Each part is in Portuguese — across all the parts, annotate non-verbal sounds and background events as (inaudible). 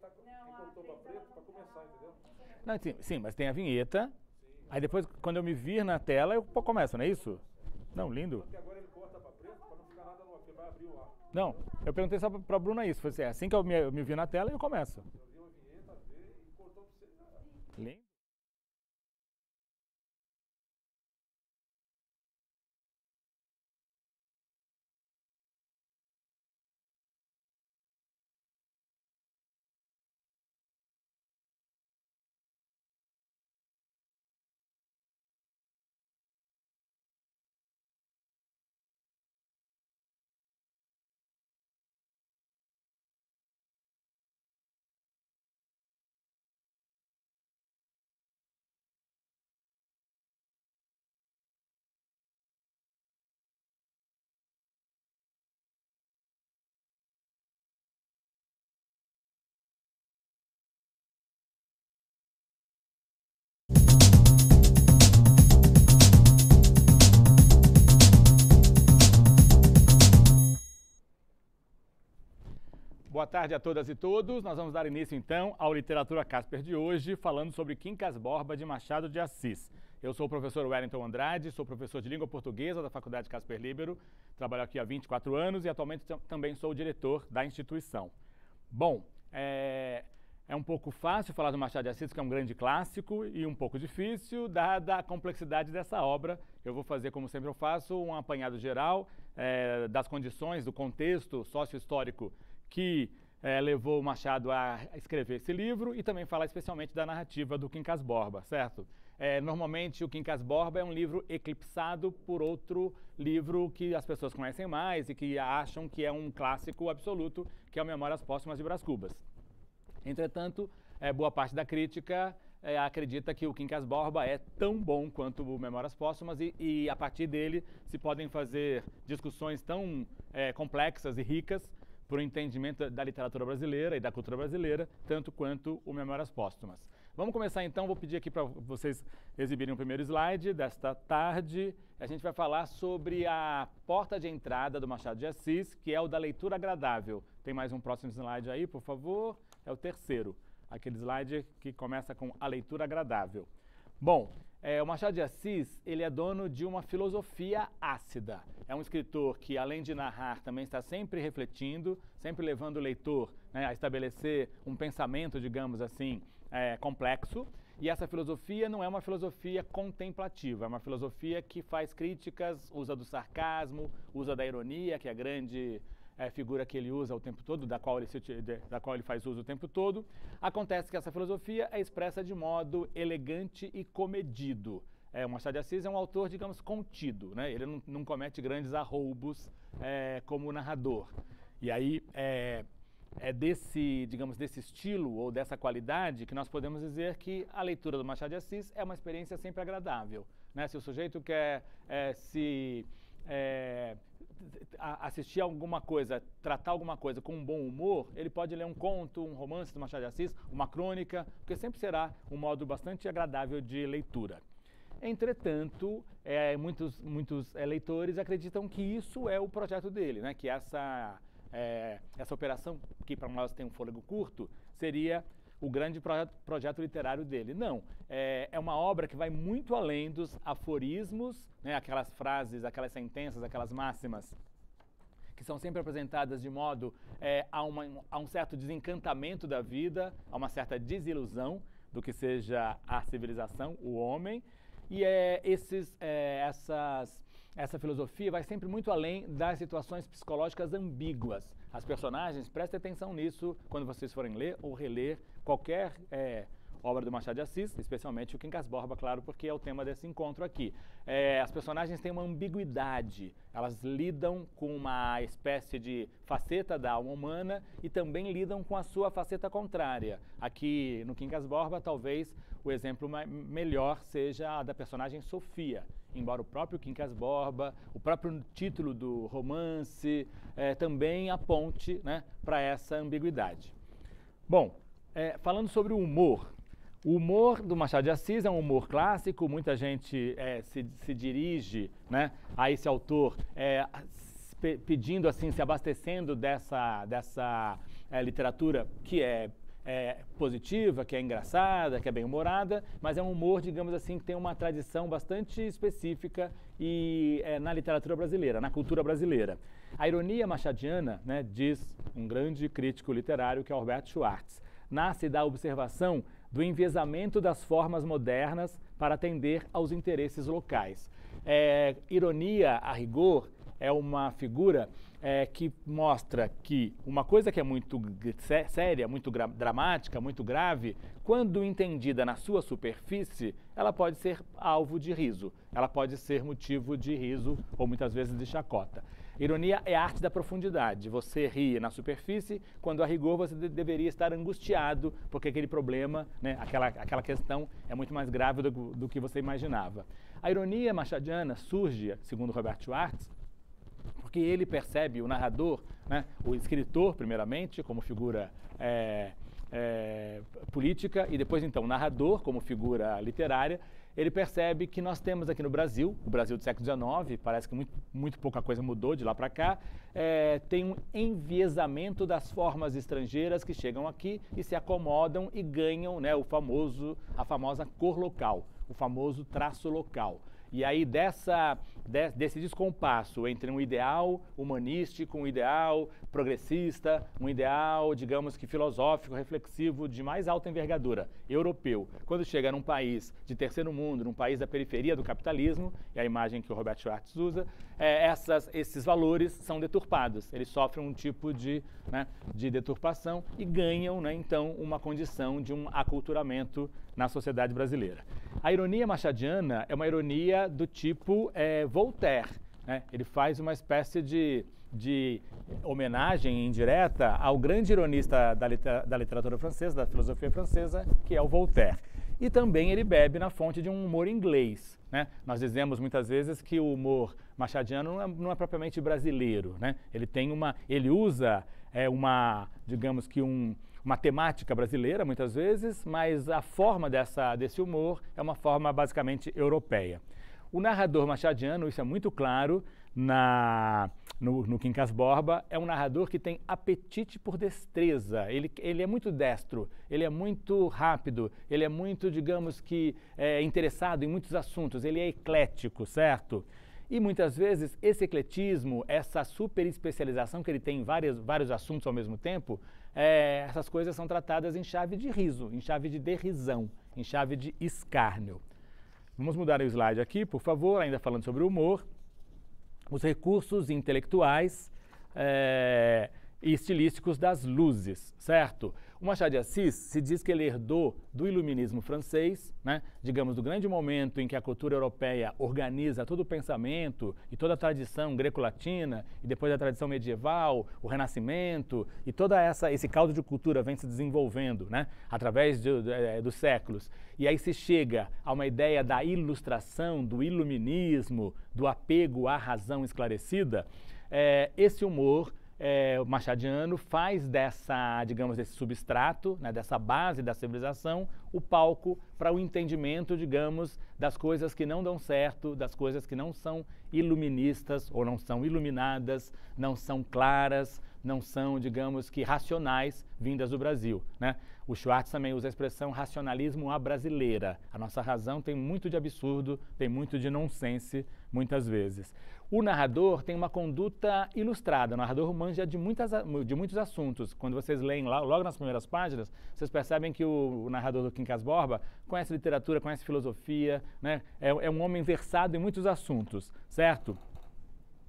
tá, quem cortou para preto para tá começar, entendeu? Não, sim, sim, mas tem a vinheta. Sim. Aí depois, quando eu me vir na tela, eu começo, não é isso? Não, lindo. Porque agora ele corta para preto para não ficar nada no. ar, Porque vai abrir o ar. Não, eu perguntei só para a Bruna isso. Falei assim, é assim que eu me, eu me vi na tela, eu começo. Boa tarde a todas e todos. Nós vamos dar início então ao Literatura Casper de hoje, falando sobre Quincas Borba de Machado de Assis. Eu sou o professor Wellington Andrade, sou professor de língua portuguesa da Faculdade Casper Libero, trabalho aqui há 24 anos e atualmente também sou o diretor da instituição. Bom, é, é um pouco fácil falar do Machado de Assis, que é um grande clássico, e um pouco difícil, dada a complexidade dessa obra. Eu vou fazer, como sempre eu faço, um apanhado geral é, das condições, do contexto sócio-histórico que é, levou o Machado a escrever esse livro e também falar especialmente da narrativa do Quincas Borba, certo? É, normalmente o Quincas Borba é um livro eclipsado por outro livro que as pessoas conhecem mais e que acham que é um clássico absoluto, que é o Memórias Póstumas de Brás Cubas. Entretanto, é, boa parte da crítica é, acredita que o Quincas Borba é tão bom quanto o Memórias Póstumas e, e a partir dele se podem fazer discussões tão é, complexas e ricas para o entendimento da literatura brasileira e da cultura brasileira, tanto quanto o Memórias Póstumas. Vamos começar então, vou pedir aqui para vocês exibirem o primeiro slide desta tarde. A gente vai falar sobre a porta de entrada do Machado de Assis, que é o da leitura agradável. Tem mais um próximo slide aí, por favor? É o terceiro, aquele slide que começa com a leitura agradável. Bom, é, o Machado de Assis ele é dono de uma filosofia ácida. É um escritor que, além de narrar, também está sempre refletindo, sempre levando o leitor né, a estabelecer um pensamento, digamos assim, é, complexo. E essa filosofia não é uma filosofia contemplativa, é uma filosofia que faz críticas, usa do sarcasmo, usa da ironia, que é a grande é, figura que ele usa o tempo todo, da qual, ele se, da qual ele faz uso o tempo todo. Acontece que essa filosofia é expressa de modo elegante e comedido. É, o Machado de Assis é um autor, digamos, contido, né? ele não, não comete grandes arroubos é, como narrador. E aí é, é desse, digamos, desse estilo ou dessa qualidade que nós podemos dizer que a leitura do Machado de Assis é uma experiência sempre agradável. Né? Se o sujeito quer é, se é, assistir alguma coisa, tratar alguma coisa com um bom humor, ele pode ler um conto, um romance do Machado de Assis, uma crônica, porque sempre será um modo bastante agradável de leitura. Entretanto, é, muitos, muitos é, leitores acreditam que isso é o projeto dele, né? que essa, é, essa operação, que para nós tem um fôlego curto, seria o grande projeto, projeto literário dele. Não, é, é, uma obra que vai muito além dos aforismos, né, aquelas frases, aquelas sentenças, aquelas máximas que são sempre apresentadas de modo é, a, uma, a um certo desencantamento da vida, a uma certa desilusão do que seja a civilização, o homem, e é, esses, é, essas essa filosofia vai sempre muito além das situações psicológicas ambíguas. As personagens, prestem atenção nisso quando vocês forem ler ou reler qualquer é, obra do Machado de Assis, especialmente o Quincas Borba, claro, porque é o tema desse encontro aqui. É, as personagens têm uma ambiguidade, elas lidam com uma espécie de faceta da alma humana e também lidam com a sua faceta contrária. Aqui no Quincas Borba, talvez o exemplo melhor seja a da personagem Sofia, embora o próprio Quincas Borba, o próprio título do romance é, também aponte né, para essa ambiguidade. Bom, é, falando sobre o humor, o humor do Machado de Assis é um humor clássico, muita gente é, se, se, dirige né, a esse autor é, pedindo assim, se abastecendo dessa, dessa é, literatura que é é, positiva, que é engraçada, que é bem-humorada, mas é um humor, digamos assim, que tem uma tradição bastante específica e é, na literatura brasileira, na cultura brasileira. A ironia machadiana, né, diz um grande crítico literário que é Alberto Schwartz, nasce da observação do enviesamento das formas modernas para atender aos interesses locais. É, ironia, a rigor, é uma figura é, que mostra que uma coisa que é muito séria, muito dramática, muito grave, quando entendida na sua superfície, ela pode ser alvo de riso, ela pode ser motivo de riso ou muitas vezes de chacota. Ironia é a arte da profundidade. Você ri na superfície, quando a rigor você de deveria estar angustiado, porque aquele problema, né, aquela, aquela questão é muito mais grave do, do que você imaginava. A ironia machadiana surge, segundo Robert Schwartz, porque ele percebe, o narrador, né, o escritor, primeiramente, como figura é, é, política, e depois, então, o narrador, como figura literária, ele percebe que nós temos aqui no Brasil, o Brasil do século XIX, parece que muito, muito pouca coisa mudou de lá para cá, é, tem um enviesamento das formas estrangeiras que chegam aqui e se acomodam e ganham né, o famoso, a famosa cor local, o famoso traço local. E aí dessa desse descompasso entre um ideal humanístico, um ideal progressista, um ideal, digamos que filosófico, reflexivo, de mais alta envergadura, europeu. Quando chega num país de terceiro mundo, num país da periferia do capitalismo, é a imagem que o Robert Schwartz usa, é, essas, esses valores são deturpados. Eles sofrem um tipo de, né, de deturpação e ganham, né, então, uma condição de um aculturamento na sociedade brasileira. A ironia machadiana é uma ironia do tipo é, Voltaire. Né? Ele faz uma espécie de, de homenagem indireta ao grande ironista da, da literatura francesa, da filosofia francesa, que é o Voltaire. E também ele bebe na fonte de um humor inglês. Né? Nós dizemos muitas vezes que o humor machadiano não é, não é propriamente brasileiro. Né? Ele tem uma, ele usa é, uma, digamos que um, uma temática brasileira muitas vezes, mas a forma dessa, desse humor é uma forma basicamente europeia. O narrador machadiano, isso é muito claro na, no, no Quincas Borba, é um narrador que tem apetite por destreza. Ele, ele é muito destro, ele é muito rápido, ele é muito, digamos que, é, interessado em muitos assuntos, ele é eclético, certo? E muitas vezes esse ecletismo, essa super especialização que ele tem em várias, vários assuntos ao mesmo tempo, é, essas coisas são tratadas em chave de riso, em chave de derrisão, em chave de escárnio. Vamos mudar o slide aqui, por favor, ainda falando sobre o humor. Os recursos intelectuais é, e estilísticos das luzes, certo? O Machado de Assis se diz que ele herdou do iluminismo francês, né? digamos, do grande momento em que a cultura europeia organiza todo o pensamento e toda a tradição greco-latina, e depois a tradição medieval, o Renascimento, e toda essa esse caldo de cultura vem se desenvolvendo né? através de, de, é, dos séculos. E aí se chega a uma ideia da ilustração, do iluminismo, do apego à razão esclarecida. É, esse humor é, o machadiano faz dessa, digamos, desse substrato, né, dessa base da civilização, o palco para o entendimento, digamos, das coisas que não dão certo, das coisas que não são iluministas ou não são iluminadas, não são claras, não são, digamos que, racionais vindas do Brasil. Né? O Schwartz também usa a expressão racionalismo à brasileira. A nossa razão tem muito de absurdo, tem muito de nonsense, muitas vezes. O narrador tem uma conduta ilustrada, o narrador manja de, muitas, de muitos assuntos. Quando vocês leem lá, logo nas primeiras páginas, vocês percebem que o, o narrador do Quincas Borba conhece literatura, conhece filosofia, né? é, é um homem versado em muitos assuntos, certo?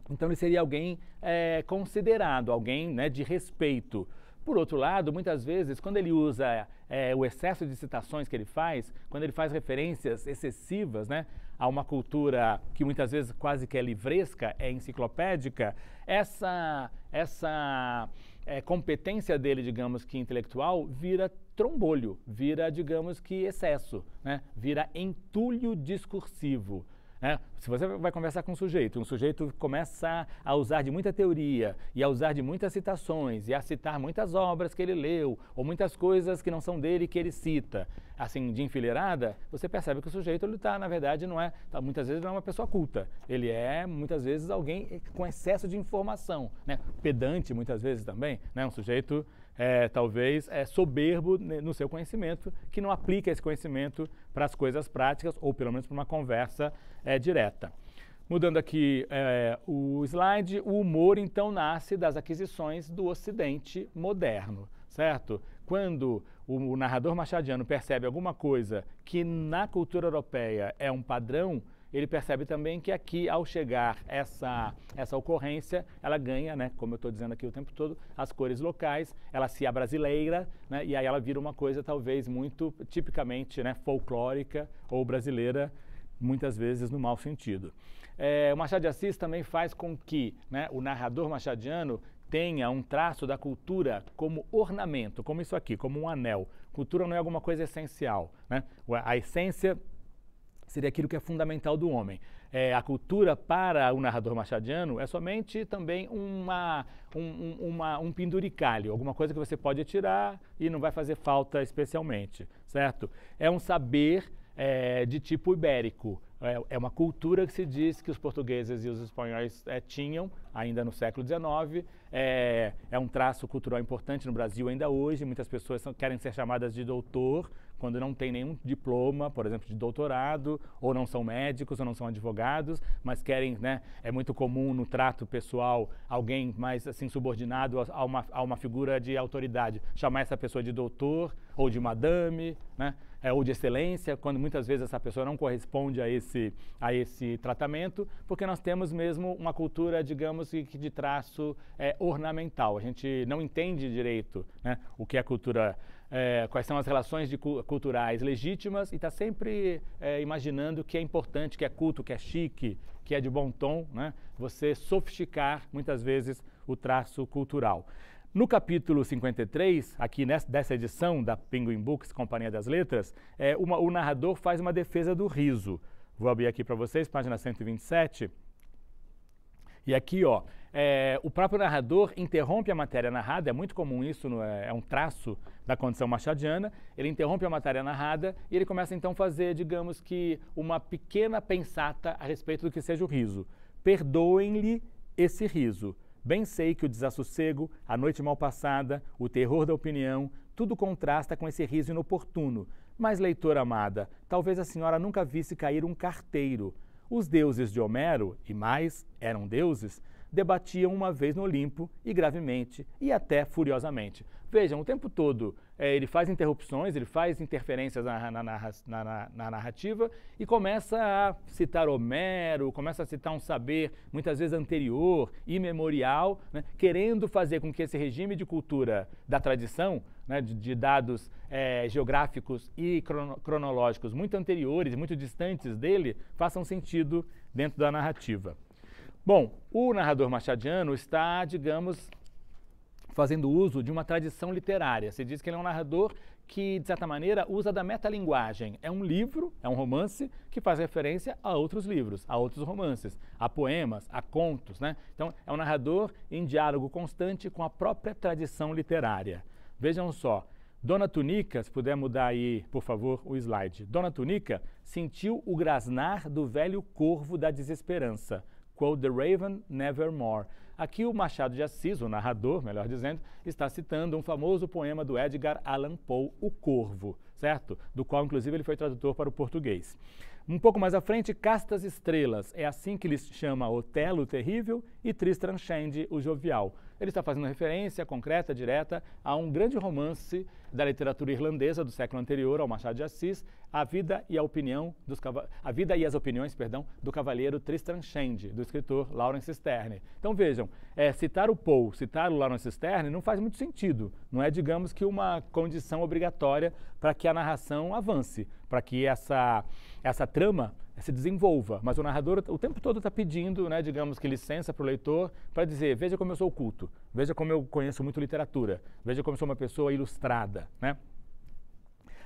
Então ele seria alguém é, considerado, alguém né, de respeito. Por outro lado, muitas vezes, quando ele usa é, o excesso de citações que ele faz, quando ele faz referências excessivas né, a uma cultura que muitas vezes quase que é livresca, é enciclopédica, essa, essa é, competência dele, digamos que intelectual, vira trombolho, vira, digamos que excesso, né, vira entulho discursivo. Né? se você vai conversar com um sujeito, um sujeito começa a usar de muita teoria e a usar de muitas citações e a citar muitas obras que ele leu ou muitas coisas que não são dele que ele cita, assim de enfileirada, você percebe que o sujeito ele está na verdade não é, tá, muitas vezes não é uma pessoa culta, ele é muitas vezes alguém com excesso de informação, né? pedante muitas vezes também, né? um sujeito é, talvez, é, soberbo no seu conhecimento, que não aplica esse conhecimento para as coisas práticas ou pelo menos para uma conversa é, direta. Mudando aqui é, o slide, o humor então nasce das aquisições do Ocidente moderno, certo? Quando o narrador machadiano percebe alguma coisa que na cultura europeia é um padrão ele percebe também que aqui, ao chegar essa, essa ocorrência, ela ganha, né, como eu estou dizendo aqui o tempo todo, as cores locais, ela se abrasileira, né, e aí ela vira uma coisa talvez muito tipicamente né, folclórica ou brasileira, muitas vezes no mau sentido. É, o Machado de Assis também faz com que né, o narrador machadiano tenha um traço da cultura como ornamento, como isso aqui, como um anel. Cultura não é alguma coisa essencial. Né? A essência seria aquilo que é fundamental do homem. É, a cultura para o narrador machadiano é somente também uma, um, um, uma, um penduricalho, alguma coisa que você pode tirar e não vai fazer falta especialmente, certo? É um saber é, de tipo ibérico. É, é, uma cultura que se diz que os portugueses e os espanhóis é, tinham ainda no século XIX. É, é, um traço cultural importante no Brasil ainda hoje. Muitas pessoas são, querem ser chamadas de doutor quando não tem nenhum diploma, por exemplo, de doutorado, ou não são médicos, ou não são advogados, mas querem, né, é muito comum no trato pessoal alguém mais assim subordinado a uma, a uma figura de autoridade, chamar essa pessoa de doutor ou de madame, né, é, ou de excelência, quando muitas vezes essa pessoa não corresponde a esse, a esse tratamento, porque nós temos mesmo uma cultura, digamos, que de traço é, ornamental. A gente não entende direito né, o que é cultura é, quais são as relações culturais legítimas e está sempre é, imaginando que é importante, que é culto, que é chique, que é de bom tom, né? você sofisticar muitas vezes o traço cultural. No capítulo 53, aqui nessa, dessa edição da Penguin Books, Companhia das Letras, é, uma, o narrador faz uma defesa do riso. Vou abrir aqui para vocês, página 127. E aqui, ó, é, o próprio narrador interrompe a matéria narrada, é muito comum isso, no, é? é, um traço da condição machadiana, ele interrompe a matéria narrada e ele começa então a fazer, digamos que, uma pequena pensata a respeito do que seja o riso. Perdoem-lhe esse riso. Bem sei que o desassossego, a noite mal passada, o terror da opinião, tudo contrasta com esse riso inoportuno. Mas, leitora amada, talvez a senhora nunca visse cair um carteiro os deuses de Homero e mais eram deuses debatiam uma vez no Olimpo e gravemente e até furiosamente. Vejam, o tempo todo é, ele faz interrupções, ele faz interferências na, na, na, na, narrativa e começa a citar Homero, começa a citar um saber muitas vezes anterior, imemorial, né, querendo fazer com que esse regime de cultura da tradição, né, de, de, dados é, geográficos e crono, cronológicos muito anteriores, muito distantes dele, façam sentido dentro da narrativa. Bom, o narrador machadiano está, digamos, fazendo uso de uma tradição literária. Se diz que ele é um narrador que, de certa maneira, usa da metalinguagem. É um livro, é um romance que faz referência a outros livros, a outros romances, a poemas, a contos. Né? Então, é um narrador em diálogo constante com a própria tradição literária. Vejam só. Dona Tunica, se puder mudar aí, por favor, o slide. Dona Tunica sentiu o grasnar do velho corvo da desesperança quote The Raven Nevermore. Aqui o Machado de Assis, o narrador, melhor dizendo, está citando um famoso poema do Edgar Allan Poe, O Corvo, certo? Do qual inclusive ele foi tradutor para o português. Um pouco mais à frente, Castas Estrelas, é assim que lhes chama Otelo o Terrível e Tristram Shandy o Jovial ele está fazendo referência concreta, direta, a um grande romance da literatura irlandesa do século anterior ao Machado de Assis, A Vida e a Opinião dos A Vida e as Opiniões, perdão, do cavaleiro Tristram Shandy, do escritor Lawrence Sterne. Então vejam, é, citar o Poe, citar o Lawrence Sterne não faz muito sentido. Não é, digamos que uma condição obrigatória para que a narração avance, para que essa essa trama é, se desenvolva, mas o narrador o tempo todo está pedindo, né, digamos que licença para o leitor para dizer, veja como eu sou culto, veja como eu conheço muito literatura, veja como eu sou uma pessoa ilustrada, né?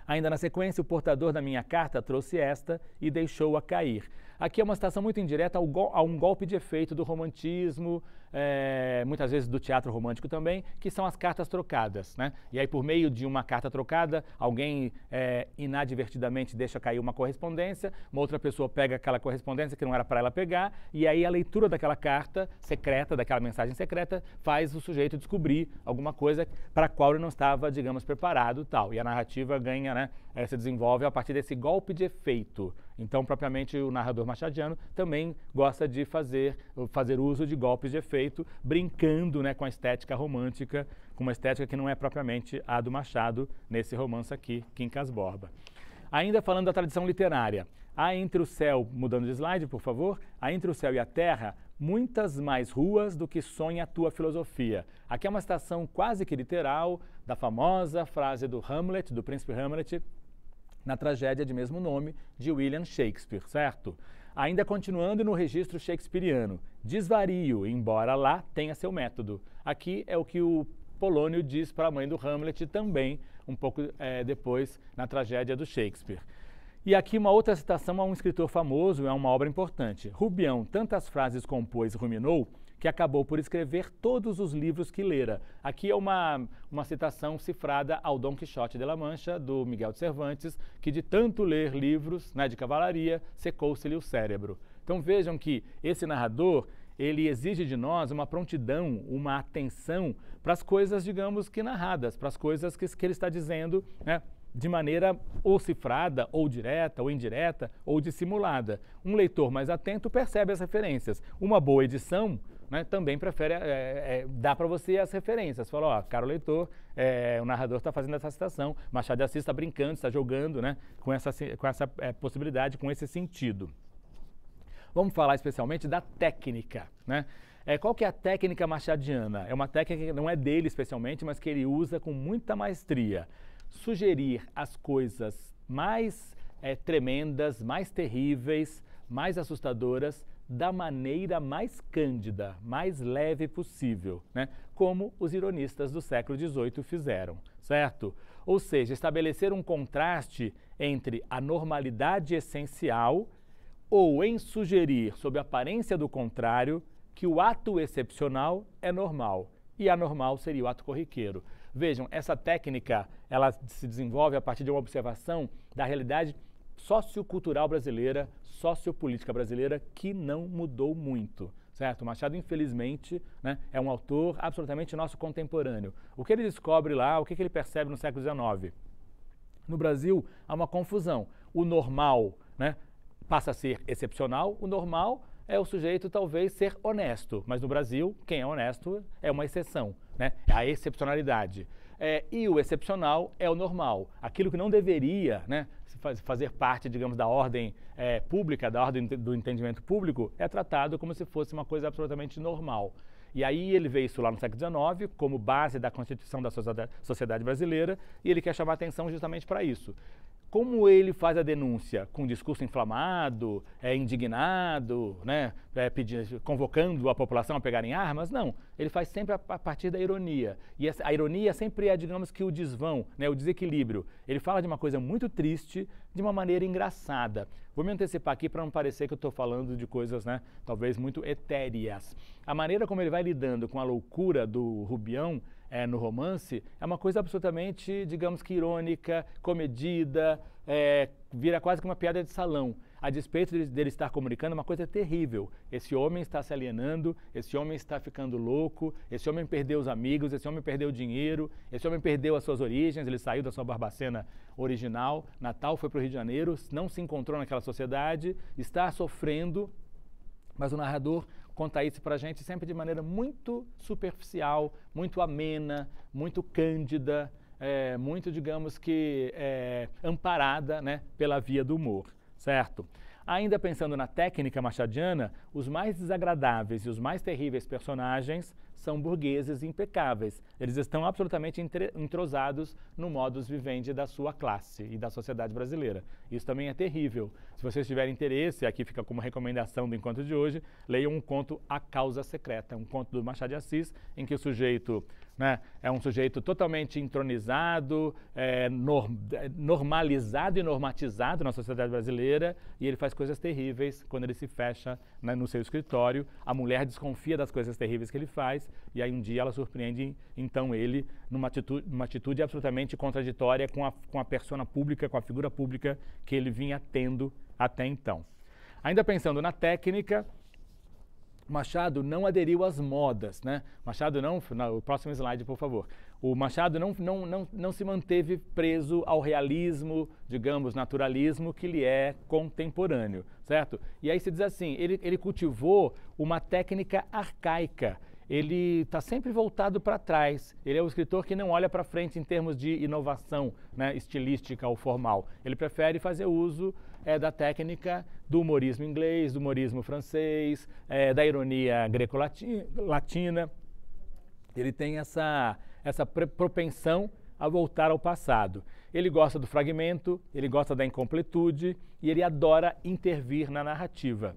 Ainda na sequência, o portador da minha carta trouxe esta e deixou-a cair. Aqui é uma citação muito indireta ao a um golpe de efeito do romantismo, é, muitas vezes do teatro romântico também, que são as cartas trocadas. Né? E aí, por meio de uma carta trocada, alguém é, inadvertidamente deixa cair uma correspondência, uma outra pessoa pega aquela correspondência que não era para ela pegar, e aí a leitura daquela carta secreta, daquela mensagem secreta, faz o sujeito descobrir alguma coisa para a qual ele não estava, digamos, preparado tal. E a narrativa ganha, né, eh, se desenvolve a partir desse golpe de efeito. Então, propriamente, o narrador machadiano também gosta de fazer, fazer uso de golpes de efeito, brincando né, com a estética romântica, com uma estética que não é propriamente a do Machado nesse romance aqui, Quincas Borba. Ainda falando da tradição literária, há entre o céu, mudando de slide, por favor, há entre o céu e a terra muitas mais ruas do que sonha a tua filosofia. Aqui é uma citação quase que literal da famosa frase do Hamlet, do príncipe Hamlet, na tragédia de mesmo nome de William Shakespeare, certo? Ainda continuando no registro shakespeariano, desvario, embora lá tenha seu método. Aqui é o que o Polônio diz para a mãe do Hamlet também, um pouco é, depois, na tragédia do Shakespeare. E aqui uma outra citação a um escritor famoso, é uma obra importante. Rubião tantas frases compôs e ruminou que acabou por escrever todos os livros que lera. Aqui é uma, uma citação cifrada ao Dom Quixote de la Mancha, do Miguel de Cervantes, que de tanto ler livros né, de cavalaria, secou-se-lhe o cérebro. Então vejam que esse narrador, ele exige de nós uma prontidão, uma atenção para as coisas, digamos que narradas, para as coisas que, que ele está dizendo, né, de maneira ou cifrada, ou direta, ou indireta, ou dissimulada. Um leitor mais atento percebe as referências. Uma boa edição né, também prefere, é, é, dá para você as referências. Fala, ó, caro leitor, é, o narrador está fazendo essa citação, Machado de Assis está brincando, está jogando né, com essa, com essa é, possibilidade, com esse sentido. Vamos falar especialmente da técnica, né? É, qual que é a técnica machadiana? É uma técnica que não é dele especialmente, mas que ele usa com muita maestria. Sugerir as coisas mais é, tremendas, mais terríveis, mais assustadoras, da maneira mais cândida, mais leve possível, né? como os ironistas do século XVIII fizeram, certo? Ou seja, estabelecer um contraste entre a normalidade essencial ou em sugerir, sob a aparência do contrário, que o ato excepcional é normal e anormal seria o ato corriqueiro. Vejam, essa técnica ela se desenvolve a partir de uma observação da realidade sociocultural brasileira, sociopolítica brasileira, que não mudou muito. Certo? Machado, infelizmente, né, é um autor absolutamente nosso contemporâneo. O que ele descobre lá, o que, que ele percebe no século XIX? No Brasil, há uma confusão. O normal né, passa a ser excepcional, o normal é o sujeito talvez ser honesto, mas no Brasil, quem é honesto é uma exceção, né? é a excepcionalidade. É, e o excepcional é o normal, aquilo que não deveria né, fazer parte, digamos, da ordem é, pública, da ordem do entendimento público, é tratado como se fosse uma coisa absolutamente normal. E aí ele vê isso lá no século XIX como base da constituição da sociedade brasileira e ele quer chamar atenção justamente para isso como ele faz a denúncia? Com um discurso inflamado, é, indignado, né, é, pedindo, convocando a população a pegarem armas? Não, ele faz sempre a, a partir da ironia. E essa, a ironia sempre é, digamos que, o desvão, né, o desequilíbrio. Ele fala de uma coisa muito triste de uma maneira engraçada. Vou me antecipar aqui para não parecer que eu estou falando de coisas, né, talvez muito etéreas. A maneira como ele vai lidando com a loucura do Rubião é, no romance é uma coisa absolutamente, digamos que irônica, comedida, é, vira quase que uma piada de salão. A despeito dele, dele estar comunicando, uma coisa terrível. Esse homem está se alienando, esse homem está ficando louco, esse homem perdeu os amigos, esse homem perdeu o dinheiro, esse homem perdeu as suas origens, ele saiu da sua Barbacena original, Natal foi para o Rio de Janeiro, não se encontrou naquela sociedade, está sofrendo, mas o narrador Conta isso para a gente sempre de maneira muito superficial, muito amena, muito cândida, é, muito, digamos que, é, amparada né, pela via do humor, certo? Ainda pensando na técnica machadiana, os mais desagradáveis e os mais terríveis personagens são burgueses impecáveis. Eles estão absolutamente entrosados no modus vivendi da sua classe e da sociedade brasileira. Isso também é terrível. Se vocês tiverem interesse, aqui fica como recomendação do encontro de hoje, leiam um conto A Causa Secreta, um conto do Machado de Assis, em que o sujeito né? É um sujeito totalmente entronizado, é, nor, é, normalizado e normatizado na sociedade brasileira, e ele faz coisas terríveis quando ele se fecha né, no seu escritório. A mulher desconfia das coisas terríveis que ele faz, e aí um dia ela surpreende então ele numa atitude, numa atitude absolutamente contraditória com a, com a persona pública, com a figura pública que ele vinha tendo até então. Ainda pensando na técnica, Machado não aderiu às modas, né? Machado não, o próximo slide, por favor. O Machado não, não, não, não se manteve preso ao realismo, digamos, naturalismo que lhe é contemporâneo, certo? E aí se diz assim, ele, ele cultivou uma técnica arcaica, ele está sempre voltado para trás. Ele é o escritor que não olha para frente em termos de inovação né, estilística ou formal. Ele prefere fazer uso é, da técnica do humorismo inglês, do humorismo francês, é, da ironia greco-latina. Ele tem essa, essa propensão a voltar ao passado. Ele gosta do fragmento, ele gosta da incompletude e ele adora intervir na narrativa.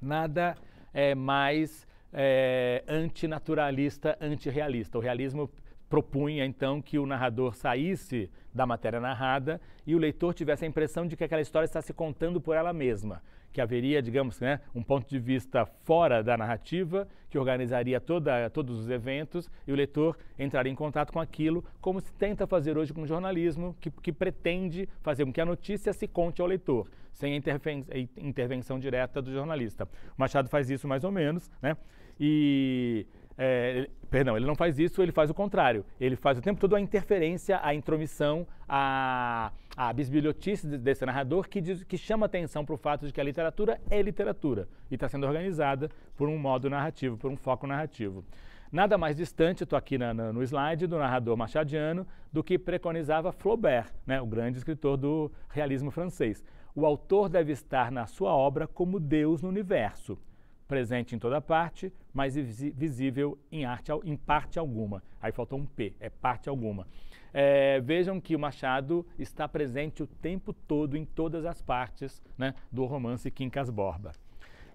Nada é mais é, antinaturalista, antirrealista. O realismo propunha então que o narrador saísse da matéria narrada e o leitor tivesse a impressão de que aquela história está se contando por ela mesma, que haveria, digamos, né, um ponto de vista fora da narrativa, que organizaria toda, todos os eventos e o leitor entraria em contato com aquilo, como se tenta fazer hoje com o jornalismo, que, que pretende fazer com que a notícia se conte ao leitor, sem a intervenção direta do jornalista. O Machado faz isso mais ou menos, né? e. É, perdão, ele não faz isso, ele faz o contrário. Ele faz o tempo todo a interferência, a intromissão, a, a bisbilhotice desse narrador que, diz, que chama atenção para o fato de que a literatura é literatura e está sendo organizada por um modo narrativo, por um foco narrativo. Nada mais distante, estou aqui na, na, no slide, do narrador machadiano, do que preconizava Flaubert, né, o grande escritor do realismo francês. O autor deve estar na sua obra como Deus no universo presente em toda parte, mas é visível em, arte, em parte alguma. Aí faltou um P, é parte alguma. É, vejam que o Machado está presente o tempo todo em todas as partes né, do romance Quincas Borba.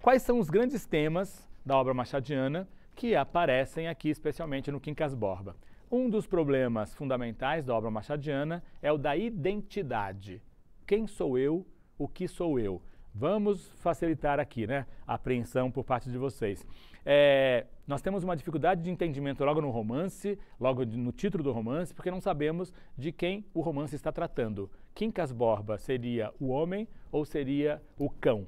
Quais são os grandes temas da obra machadiana que aparecem aqui, especialmente no Quincas Borba? Um dos problemas fundamentais da obra machadiana é o da identidade. Quem sou eu? O que sou eu? Vamos facilitar aqui, né? A apreensão por parte de vocês. É, nós temos uma dificuldade de entendimento logo no romance, logo no título do romance, porque não sabemos de quem o romance está tratando. Quincas Borba seria o homem ou seria o cão?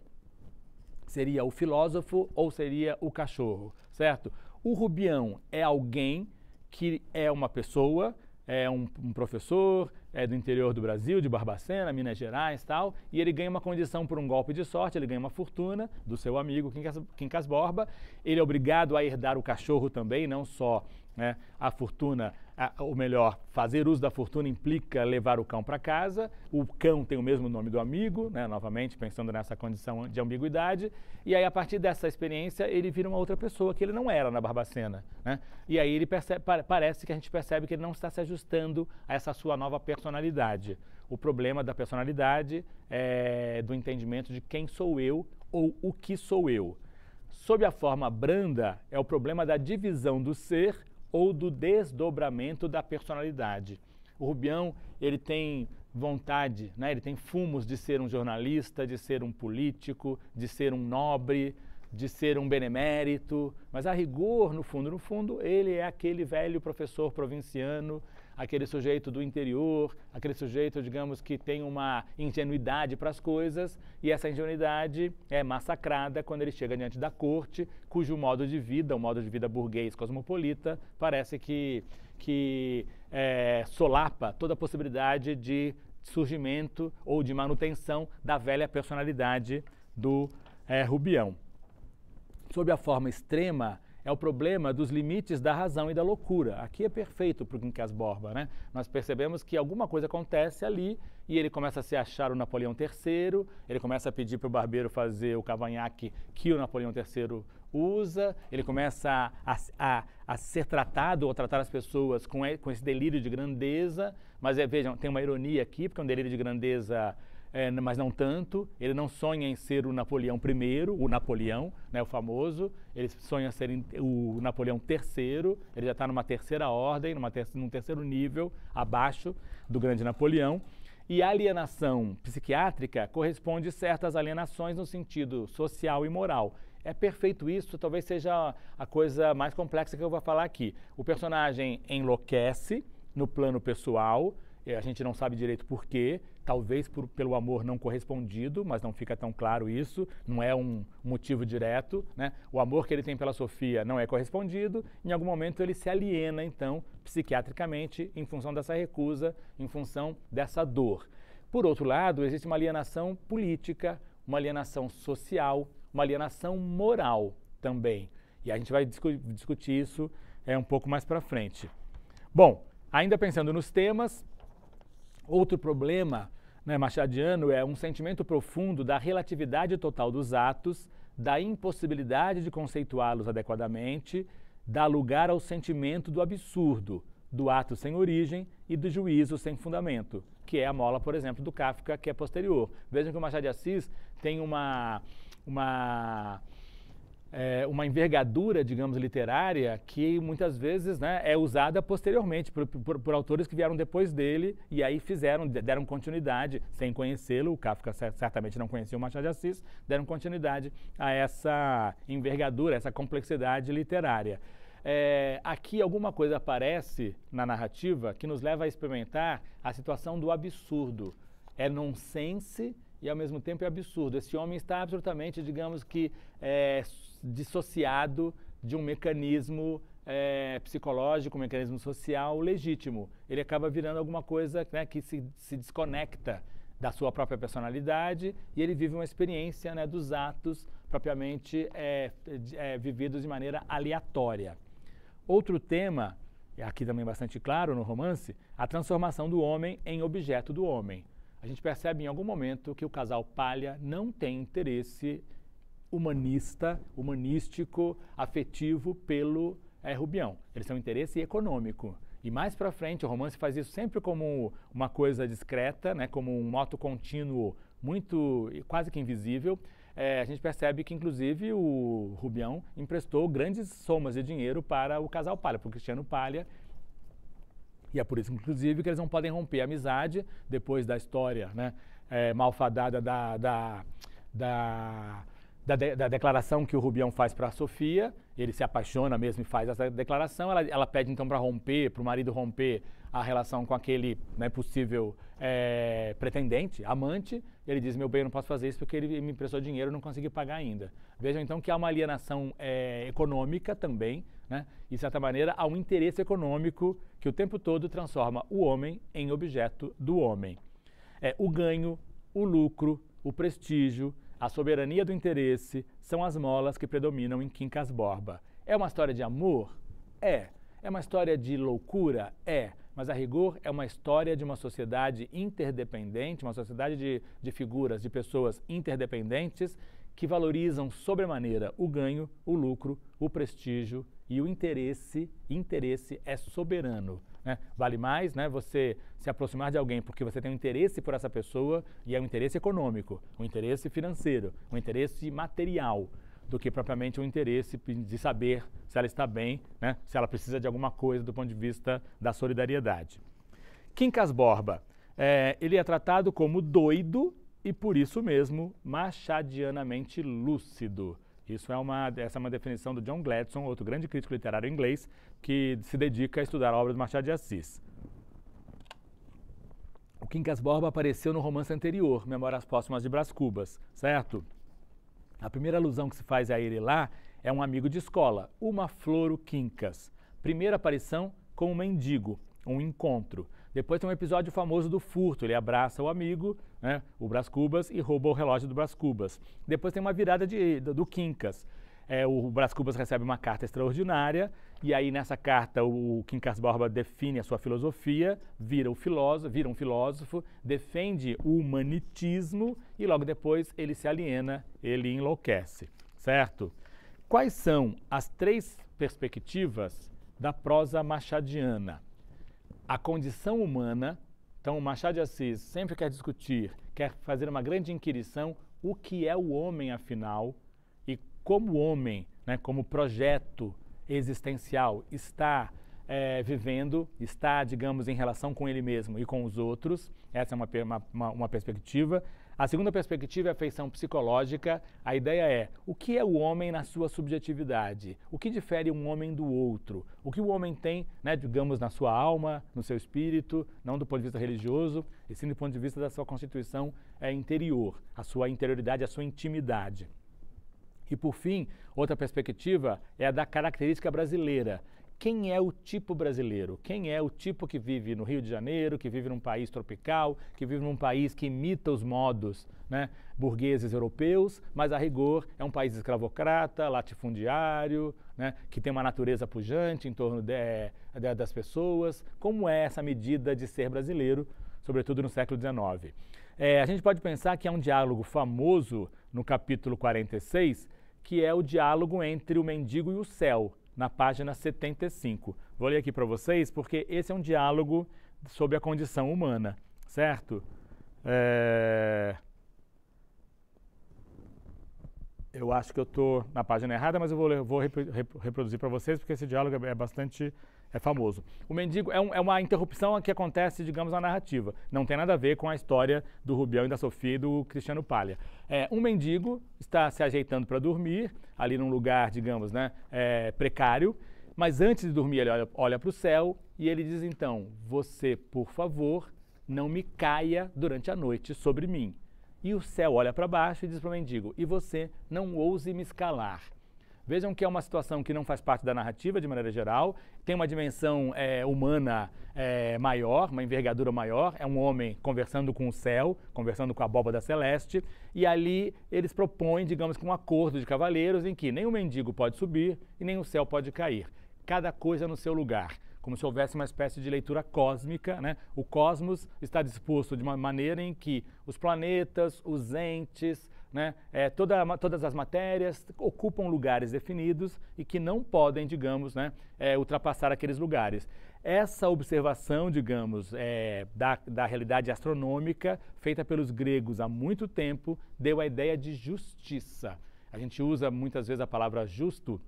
Seria o filósofo ou seria o cachorro, certo? O Rubião é alguém que é uma pessoa, é um, um professor, é do interior do Brasil, de Barbacena, Minas Gerais tal, e ele ganha uma condição por um golpe de sorte, ele ganha uma fortuna do seu amigo Quincas, Quincas Borba, ele é obrigado a herdar o cachorro também, não só né? A fortuna, a, ou melhor, fazer uso da fortuna implica levar o cão para casa. O cão tem o mesmo nome do amigo, né? novamente pensando nessa condição de ambiguidade. E aí, a partir dessa experiência, ele vira uma outra pessoa que ele não era na Barbacena. Né? E aí ele percebe, parece que a gente percebe que ele não está se ajustando a essa sua nova personalidade. O problema da personalidade é do entendimento de quem sou eu ou o que sou eu. Sob a forma branda, é o problema da divisão do ser ou do desdobramento da personalidade. O Rubião, ele tem vontade, né? ele tem fumos de ser um jornalista, de ser um político, de ser um nobre, de ser um benemérito, mas a rigor, no fundo, no fundo, ele é aquele velho professor provinciano aquele sujeito do interior, aquele sujeito, digamos, que tem uma ingenuidade para as coisas, e essa ingenuidade é massacrada quando ele chega diante da corte, cujo modo de vida, o modo de vida burguês cosmopolita, parece que, que é, solapa toda a possibilidade de surgimento ou de manutenção da velha personalidade do é, Rubião. Sob a forma extrema é o problema dos limites da razão e da loucura. Aqui é perfeito para o Quincas Borba, né? Nós percebemos que alguma coisa acontece ali e ele começa a se achar o Napoleão III, ele começa a pedir para o barbeiro fazer o cavanhaque que o Napoleão III usa, ele começa a, a, a ser tratado ou tratar as pessoas com, com esse delírio de grandeza, mas é, vejam, tem uma ironia aqui, porque é um delírio de grandeza é, mas não tanto. Ele não sonha em ser o Napoleão I, o Napoleão, né, o famoso. Ele sonha ser o Napoleão III. Ele já está numa terceira ordem, numa ter num terceiro nível, abaixo do grande Napoleão. E a alienação psiquiátrica corresponde a certas alienações no sentido social e moral. É perfeito isso, talvez seja a coisa mais complexa que eu vou falar aqui. O personagem enlouquece no plano pessoal, é, a gente não sabe direito porquê, talvez por, pelo amor não correspondido, mas não fica tão claro isso, não é um motivo direto. Né? O amor que ele tem pela Sofia não é correspondido, em algum momento ele se aliena, então, psiquiatricamente, em função dessa recusa, em função dessa dor. Por outro lado, existe uma alienação política, uma alienação social, uma alienação moral também. E a gente vai discu discutir isso é, um pouco mais para frente. Bom, ainda pensando nos temas, Outro problema né, machadiano é um sentimento profundo da relatividade total dos atos, da impossibilidade de conceituá-los adequadamente, dá lugar ao sentimento do absurdo, do ato sem origem e do juízo sem fundamento, que é a mola, por exemplo, do Kafka, que é posterior. Vejam que o Machado de Assis tem uma, uma é, uma envergadura, digamos, literária que muitas vezes né, é usada posteriormente por, por, por, autores que vieram depois dele e aí fizeram, deram continuidade, sem conhecê-lo, o Kafka certamente não conhecia o Machado de Assis, deram continuidade a essa envergadura, essa complexidade literária. É, aqui alguma coisa aparece na narrativa que nos leva a experimentar a situação do absurdo. É nonsense e ao mesmo tempo é absurdo. Esse homem está absolutamente, digamos que, é, dissociado de um mecanismo é, psicológico, um mecanismo social legítimo. Ele acaba virando alguma coisa né, que se, se desconecta da sua própria personalidade e ele vive uma experiência né, dos atos propriamente é, é, vividos de maneira aleatória. Outro tema, aqui também bastante claro no romance, a transformação do homem em objeto do homem a gente percebe em algum momento que o casal palha não tem interesse humanista, humanístico, afetivo pelo é, Rubião. Eles têm um interesse econômico. E mais para frente, o romance faz isso sempre como uma coisa discreta, né, como um moto contínuo muito, quase que invisível. É, a gente percebe que, inclusive, o Rubião emprestou grandes somas de dinheiro para o casal Palha, para o Cristiano Palha, e é por isso, inclusive, que eles não podem romper a amizade depois da história né, é, malfadada da, da, da, da, de, da, declaração que o Rubião faz para a Sofia. Ele se apaixona mesmo e faz essa declaração. Ela, ela pede então para romper, para o marido romper a relação com aquele né, possível é, pretendente, amante. Ele diz: Meu bem, eu não posso fazer isso porque ele me emprestou dinheiro e não consegui pagar ainda. Vejam então que há uma alienação é, econômica também né? De certa maneira, há um interesse econômico que o tempo todo transforma o homem em objeto do homem. É, o ganho, o lucro, o prestígio, a soberania do interesse são as molas que predominam em Quincas Borba. É uma história de amor? É. É uma história de loucura? É. Mas a rigor é uma história de uma sociedade interdependente, uma sociedade de, de figuras, de pessoas interdependentes que valorizam sobremaneira o ganho, o lucro, o prestígio e o interesse. Interesse é soberano. Né? Vale mais né, você se aproximar de alguém porque você tem um interesse por essa pessoa e é um interesse econômico, um interesse financeiro, um interesse material, do que propriamente um interesse de saber se ela está bem, né, se ela precisa de alguma coisa do ponto de vista da solidariedade. Quincas Borba, é, eh, ele é tratado como doido e por isso mesmo machadianamente lúcido. Isso é uma, essa é uma definição do John Gladstone, outro grande crítico literário inglês, que se dedica a estudar a obra do Machado de Assis. O Quincas Borba apareceu no romance anterior, Memórias Póstumas de Brás Cubas, certo? A primeira alusão que se faz a ele lá é um amigo de escola, uma o Quincas. Primeira aparição com um mendigo, um encontro. Depois tem um episódio famoso do furto. Ele abraça o amigo, né, o Bras Cubas, e rouba o relógio do Bras Cubas. Depois tem uma virada de, do, do Quincas. É, o Bras Cubas recebe uma carta extraordinária, e aí nessa carta o, o Quincas Borba define a sua filosofia, vira, o filósofo, vira um filósofo, defende o humanitismo, e logo depois ele se aliena, ele enlouquece, certo? Quais são as três perspectivas da prosa machadiana? a condição humana. Então, Machado de Assis sempre quer discutir, quer fazer uma grande inquirição: o que é o homem, afinal, e como o homem, né, como projeto existencial, está é, vivendo, está, digamos, em relação com ele mesmo e com os outros. Essa é uma, uma, uma perspectiva. A segunda perspectiva é a feição psicológica. A ideia é o que é o homem na sua subjetividade? O que difere um homem do outro? O que o homem tem, né, digamos, na sua alma, no seu espírito, não do ponto de vista religioso, e sim do ponto de vista da sua constituição é, interior, a sua interioridade, a sua intimidade. E por fim, outra perspectiva é a da característica brasileira quem é o tipo brasileiro, quem é o tipo que vive no Rio de Janeiro, que vive num país tropical, que vive num país que imita os modos né, burgueses europeus, mas a rigor é um país escravocrata, latifundiário, né, que tem uma natureza pujante em torno de, eh, de, das pessoas. Como é essa medida de ser brasileiro, sobretudo no século XIX? É, a gente pode pensar que é um diálogo famoso no capítulo 46, que é o diálogo entre o mendigo e o céu na página 75. Vou ler aqui para vocês, porque esse é um diálogo sobre a condição humana, certo? É... Eu acho que eu estou na página errada, mas eu vou, vou reproduzir para vocês, porque esse diálogo é, é bastante é famoso. O mendigo é, um, é, uma interrupção que acontece, digamos, na narrativa. Não tem nada a ver com a história do Rubião e da Sofia e do Cristiano Palha. É, um mendigo está se ajeitando para dormir, ali num lugar, digamos, né, é, precário, mas antes de dormir ele olha para o céu e ele diz então, você, por favor, não me caia durante a noite sobre mim. E o céu olha para baixo e diz para o mendigo, e você não ouse me escalar. Vejam que é uma situação que não faz parte da narrativa de maneira geral, tem uma dimensão é, humana é, maior, uma envergadura maior. É um homem conversando com o céu, conversando com a abóbada celeste, e ali eles propõem, digamos que, um acordo de cavaleiros em que nem o mendigo pode subir e nem o céu pode cair. Cada coisa no seu lugar como se houvesse uma espécie de leitura cósmica. Né? O cosmos está disposto de uma maneira em que os planetas, os entes, né? É, toda, todas as matérias ocupam lugares definidos e que não podem, digamos, né, é, ultrapassar aqueles lugares. Essa observação, digamos, é, da, da realidade astronômica, feita pelos gregos há muito tempo, deu a ideia de justiça. A gente usa muitas vezes a palavra justo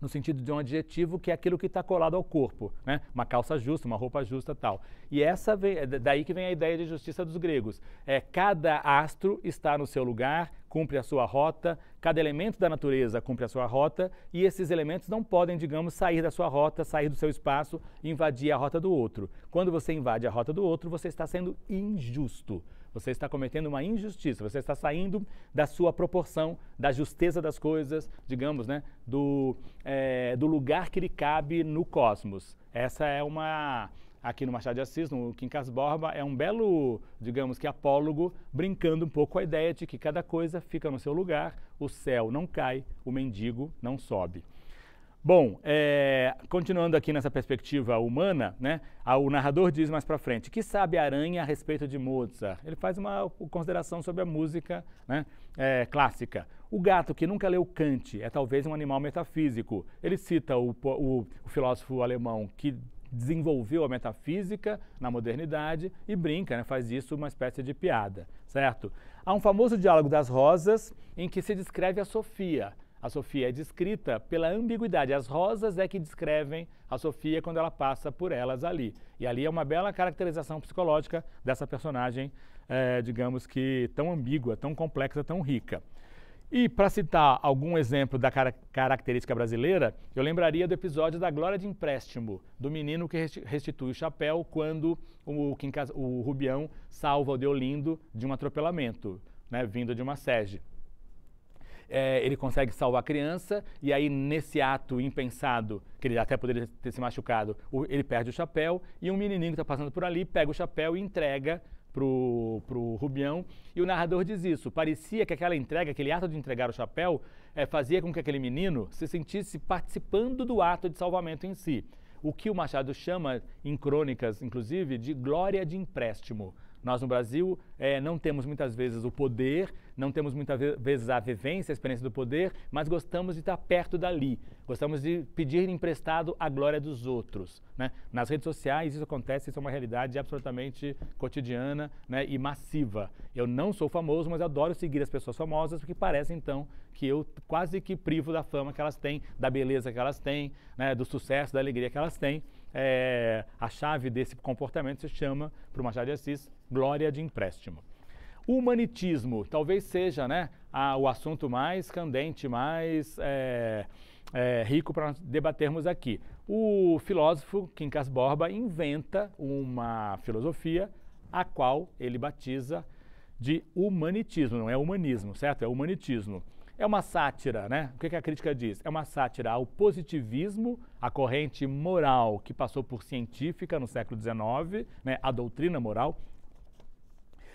no sentido de um adjetivo que é aquilo que está colado ao corpo, né? Uma calça justa, uma roupa justa, tal. E essa vem, é daí que vem a ideia de justiça dos gregos. É cada astro está no seu lugar, cumpre a sua rota, cada elemento da natureza cumpre a sua rota e esses elementos não podem, digamos, sair da sua rota, sair do seu espaço, invadir a rota do outro. Quando você invade a rota do outro, você está sendo injusto. Você está cometendo uma injustiça, você está saindo da sua proporção, da justeza das coisas, digamos, né, do, é, do lugar que lhe cabe no cosmos. Essa é uma, aqui no Machado de Assis, no Quincas Borba, é um belo, digamos que apólogo, brincando um pouco com a ideia de que cada coisa fica no seu lugar, o céu não cai, o mendigo não sobe. Bom, é, continuando aqui nessa perspectiva humana, né, o narrador diz mais para frente, que sabe a aranha a respeito de Mozart? Ele faz uma consideração sobre a música né, é, clássica. O gato que nunca leu Kant é talvez um animal metafísico. Ele cita o, o, o filósofo alemão que desenvolveu a metafísica na modernidade e brinca, né, faz isso uma espécie de piada, certo? Há um famoso diálogo das rosas em que se descreve a Sofia, a Sofia é descrita pela ambiguidade. As rosas é que descrevem a Sofia quando ela passa por elas ali. E ali é uma bela caracterização psicológica dessa personagem, é, digamos que tão ambígua, tão complexa, tão rica. E para citar algum exemplo da característica brasileira, eu lembraria do episódio da Glória de Empréstimo, do menino que restitui o chapéu quando o, o Rubião salva o Deolindo de um atropelamento, né, vindo de uma sege é, ele consegue salvar a criança, e aí nesse ato impensado, que ele até poderia ter se machucado, ele perde o chapéu, e um menininho que está passando por ali pega o chapéu e entrega pro, pro Rubião, e o narrador diz isso. Parecia que aquela entrega, aquele ato de entregar o chapéu, é, fazia com que aquele menino se sentisse participando do ato de salvamento em si. O que o Machado chama, em crônicas inclusive, de glória de empréstimo. Nós no Brasil é, não temos muitas vezes o poder, não temos muitas vezes a vivência, a experiência do poder, mas gostamos de estar perto dali, gostamos de pedir emprestado a glória dos outros. Né? Nas redes sociais isso acontece, isso é uma realidade absolutamente cotidiana né, e massiva. Eu não sou famoso, mas adoro seguir as pessoas famosas porque parece então que eu quase que privo da fama que elas têm, da beleza que elas têm, né, do sucesso, da alegria que elas têm é, a chave desse comportamento se chama, para o Machado de Assis, glória de empréstimo. O humanitismo talvez seja né, a, o assunto mais candente, mais é, é, rico para debatermos aqui. O filósofo Quincas Borba inventa uma filosofia a qual ele batiza de humanitismo, não é humanismo, certo? É humanitismo. É uma sátira, né? O que, a crítica diz? É uma sátira ao positivismo, a corrente moral que passou por científica no século XIX, né? a doutrina moral,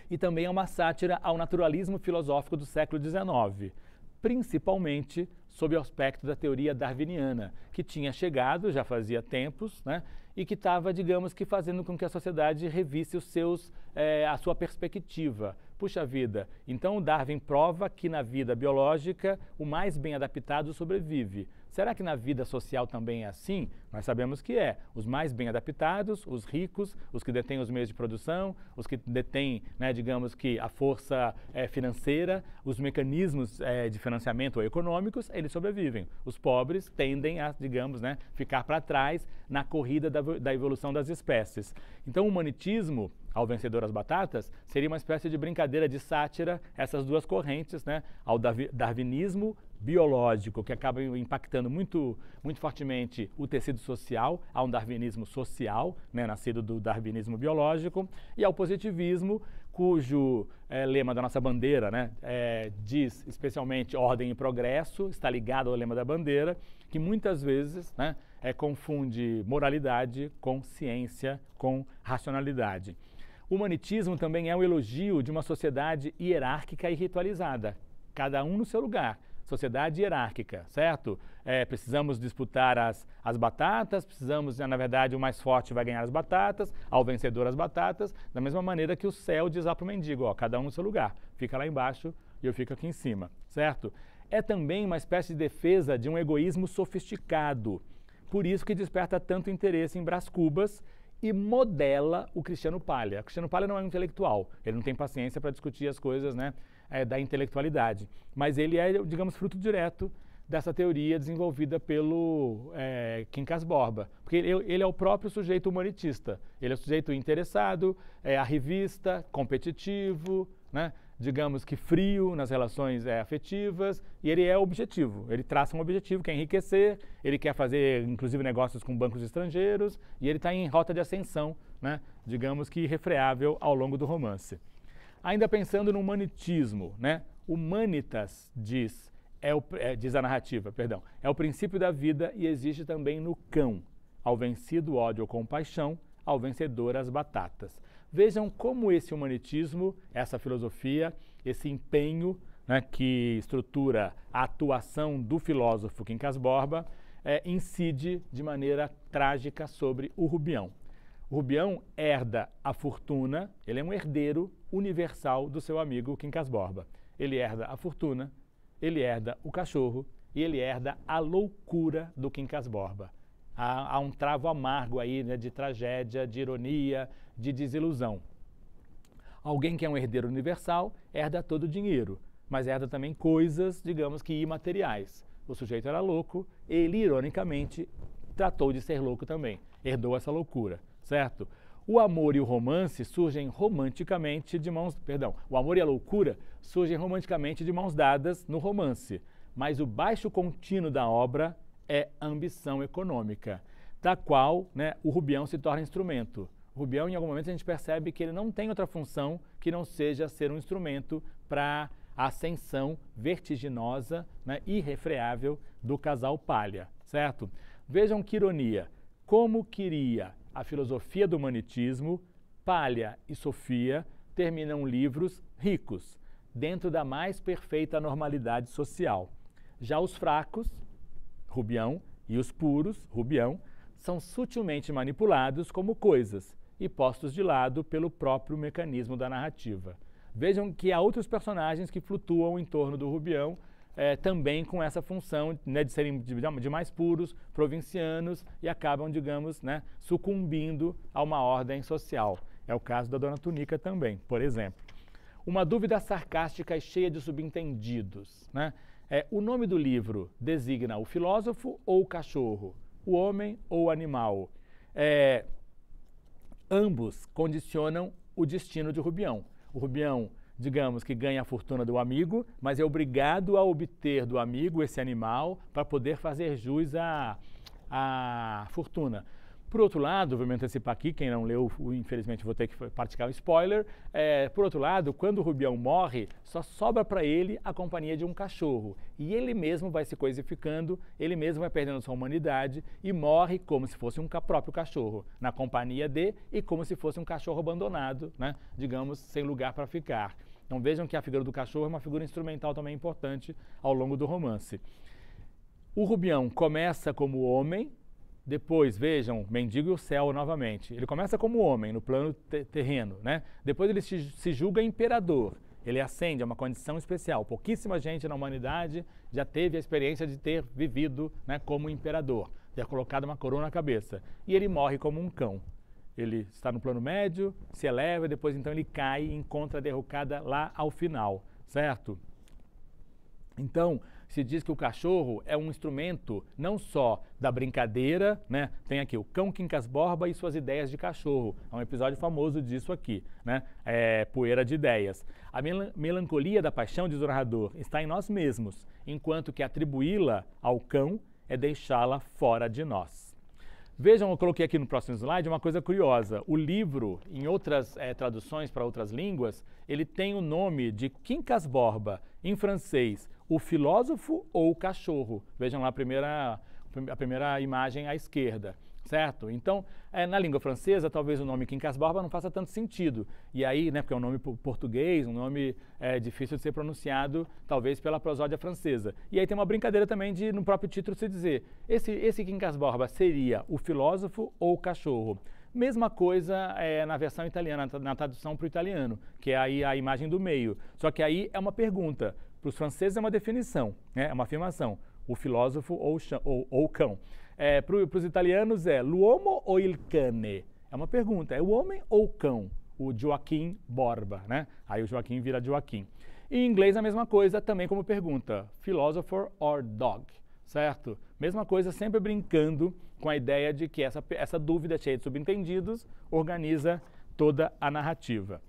e também é uma sátira ao naturalismo filosófico do século XIX, principalmente sob o aspecto da teoria darwiniana, que tinha chegado já fazia tempos, né, e que estava, digamos que, fazendo com que a sociedade revisse os seus, eh, a sua perspectiva, puxa vida, então Darwin prova que na vida biológica o mais bem adaptado sobrevive. Será que na vida social também é assim? Nós sabemos que é. Os mais bem adaptados, os ricos, os que detêm os meios de produção, os que detêm, né, digamos que, a força é, financeira, os mecanismos é, de financiamento econômicos, eles sobrevivem. Os pobres tendem a, digamos, né, ficar para trás na corrida da, da evolução das espécies. Então, o humanitismo ao vencedor as batatas, seria uma espécie de brincadeira de sátira essas duas correntes, né, ao darwinismo biológico, que acaba impactando muito, muito fortemente o tecido social, a um darwinismo social, né, nascido do darwinismo biológico, e ao positivismo, cujo é, lema da nossa bandeira né, é, diz especialmente ordem e progresso, está ligado ao lema da bandeira, que muitas vezes né, é, confunde moralidade com ciência, com racionalidade. Humanitismo também é um elogio de uma sociedade hierárquica e ritualizada, cada um no seu lugar. Sociedade hierárquica, certo? É, precisamos disputar as, as batatas, precisamos, na verdade, o mais forte vai ganhar as batatas, ao vencedor as batatas, da mesma maneira que o céu diz lá para o mendigo, ó, cada um no seu lugar, fica lá embaixo e eu fico aqui em cima, certo? É também uma espécie de defesa de um egoísmo sofisticado, por isso que desperta tanto interesse em Brás Cubas e modela o Cristiano Palha. O Cristiano Palha não é um intelectual, ele não tem paciência para discutir as coisas né, é, da intelectualidade, mas ele é, digamos, fruto direto dessa teoria desenvolvida pelo é, Quincas Borba, porque ele, ele, é o próprio sujeito humanitista, ele é o sujeito interessado, é a revista, competitivo, né? digamos que frio nas relações é, afetivas e ele é objetivo. Ele traça um objetivo, é enriquecer, ele quer fazer, inclusive, negócios com bancos estrangeiros e ele está em rota de ascensão, né? digamos que refreável ao longo do romance. Ainda pensando no humanitismo, né? humanitas diz, é o, é, diz a narrativa, perdão, é o princípio da vida e existe também no cão. Ao vencido ódio ou compaixão, ao vencedor as batatas. Vejam como esse humanitismo, essa filosofia, esse empenho né, que estrutura a atuação do filósofo Quincas Borba é, incide de maneira trágica sobre o Rubião. O Rubião herda a fortuna, ele é um herdeiro universal do seu amigo Quincas Borba. Ele herda a fortuna, ele herda o cachorro e ele herda a loucura do Quincas Borba há, há um travo amargo aí né, de tragédia, de ironia, de desilusão. Alguém que é um herdeiro universal herda todo o dinheiro, mas herda também coisas, digamos que imateriais. O sujeito era louco, ele, ironicamente, tratou de ser louco também, herdou essa loucura, certo? O amor e o romance surgem romanticamente de mãos, perdão, o amor e a loucura surgem romanticamente de mãos dadas no romance, mas o baixo contínuo da obra é a ambição econômica, da qual né, o Rubião se torna instrumento. O Rubião, em algum momento, a gente percebe que ele não tem outra função que não seja ser um instrumento para a ascensão vertiginosa, né, irrefreável do casal Palha, certo? Vejam que ironia. Como queria a filosofia do humanitismo, Palha e Sofia terminam livros ricos, dentro da mais perfeita normalidade social. Já os fracos, rubião, e os puros, rubião, são sutilmente manipulados como coisas e postos de lado pelo próprio mecanismo da narrativa. Vejam que há outros personagens que flutuam em torno do rubião, eh, também com essa função né, de serem de, de, mais puros, provincianos e acabam, digamos, né, sucumbindo a uma ordem social. É o caso da Dona Tunica também, por exemplo. Uma dúvida sarcástica e cheia de subentendidos. Né? É, o nome do livro designa o filósofo ou o cachorro, o homem ou o animal. É, ambos condicionam o destino de Rubião. O Rubião, digamos que ganha a fortuna do amigo, mas é obrigado a obter do amigo esse animal para poder fazer jus à, à fortuna. Por outro lado, vou me antecipar aqui, quem não leu, infelizmente vou ter que praticar um spoiler. É, por outro lado, quando o Rubião morre, só sobra para ele a companhia de um cachorro. E ele mesmo vai se coisificando, ele mesmo vai perdendo sua humanidade e morre como se fosse um próprio cachorro, na companhia de e como se fosse um cachorro abandonado, né? digamos, sem lugar para ficar. Então vejam que a figura do cachorro é uma figura instrumental também importante ao longo do romance. O Rubião começa como homem, depois, vejam, mendigo e o céu novamente. Ele começa como homem no plano te terreno, né? Depois ele se, se julga imperador. Ele ascende, é uma condição especial. Pouquíssima gente na humanidade já teve a experiência de ter vivido né, como imperador, ter colocado uma coroa na cabeça. E ele morre como um cão. Ele está no plano médio, se eleva, depois então ele cai e encontra a derrocada lá ao final, certo? Então, se diz que o cachorro é um instrumento não só da brincadeira, né? Tem aqui o cão Quincas Borba e suas ideias de cachorro. É um episódio famoso disso aqui, né? É, poeira de ideias. A mel melancolia da paixão, diz o narrador, está em nós mesmos, enquanto que atribuí-la ao cão é deixá-la fora de nós. Vejam, eu coloquei aqui no próximo slide uma coisa curiosa. O livro, em outras é, traduções para outras línguas, ele tem o nome de Quincas Borba, em francês, o filósofo ou o cachorro. Vejam lá a primeira, a primeira imagem à esquerda, certo? Então, é, na língua francesa, talvez o nome Quincas Borba não faça tanto sentido. E aí, né, porque é um nome português, um nome é, difícil de ser pronunciado, talvez pela prosódia francesa. E aí tem uma brincadeira também de, no próprio título, se dizer, esse, esse Quincas Borba seria o filósofo ou o cachorro? Mesma coisa é, na versão italiana, na tradução para o italiano, que é aí a imagem do meio. Só que aí é uma pergunta. Para os franceses é uma definição, né? é uma afirmação. O filósofo ou, ou, ou o cão. É, para os italianos é l'uomo ou il cane? É uma pergunta, é o homem ou o cão? O Joaquim Borba, né? Aí o Joaquim vira Joaquim. em inglês a mesma coisa, também como pergunta, philosopher or dog, certo? Mesma coisa, sempre brincando com a ideia de que essa, essa dúvida cheia de subentendidos organiza toda a narrativa.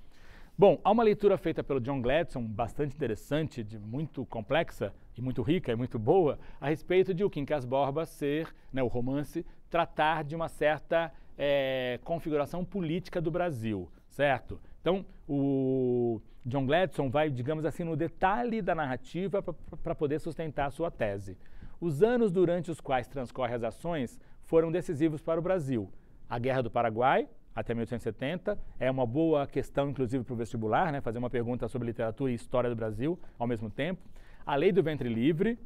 Bom, há uma leitura feita pelo John Gladson, bastante interessante, de muito complexa e muito rica e muito boa, a respeito de o Quincas Borba ser, né, o romance, tratar de uma certa é, configuração política do Brasil, certo? Então, o John Gladson vai, digamos assim, no detalhe da narrativa para poder sustentar a sua tese. Os anos durante os quais transcorrem as ações foram decisivos para o Brasil. A Guerra do Paraguai, até 1870. É uma boa questão, inclusive, para o vestibular, né? fazer uma pergunta sobre literatura e história do Brasil ao mesmo tempo. A Lei do Ventre Livre,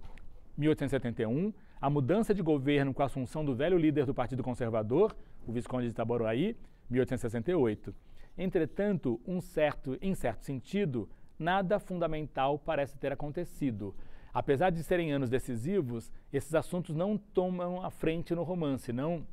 1871. A mudança de governo com a assunção do velho líder do Partido Conservador, o Visconde de Itaboraí, 1868. Entretanto, um certo, em certo sentido, nada fundamental parece ter acontecido. Apesar de serem anos decisivos, esses assuntos não tomam a frente no romance, não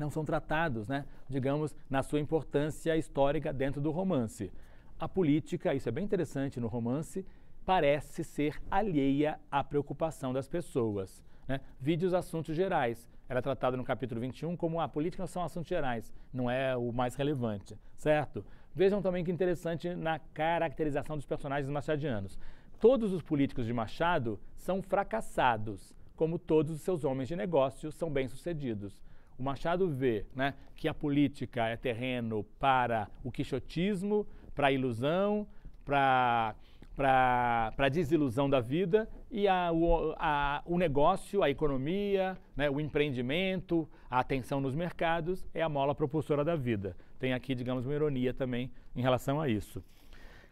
não são tratados, né, digamos, na sua importância histórica dentro do romance. A política, isso é bem interessante no romance, parece ser alheia à preocupação das pessoas. Né? Vide os assuntos gerais. era tratado no capítulo 21 como a ah, política não são assuntos gerais, não é o mais relevante, certo? Vejam também que interessante na caracterização dos personagens machadianos. Todos os políticos de Machado são fracassados, como todos os seus homens de negócio são bem-sucedidos. O Machado vê né, que a política é terreno para o quixotismo, para a ilusão, para para a desilusão da vida e a, o, a, o negócio, a economia, né, o empreendimento, a atenção nos mercados é a mola propulsora da vida. Tem aqui, digamos, uma ironia também em relação a isso.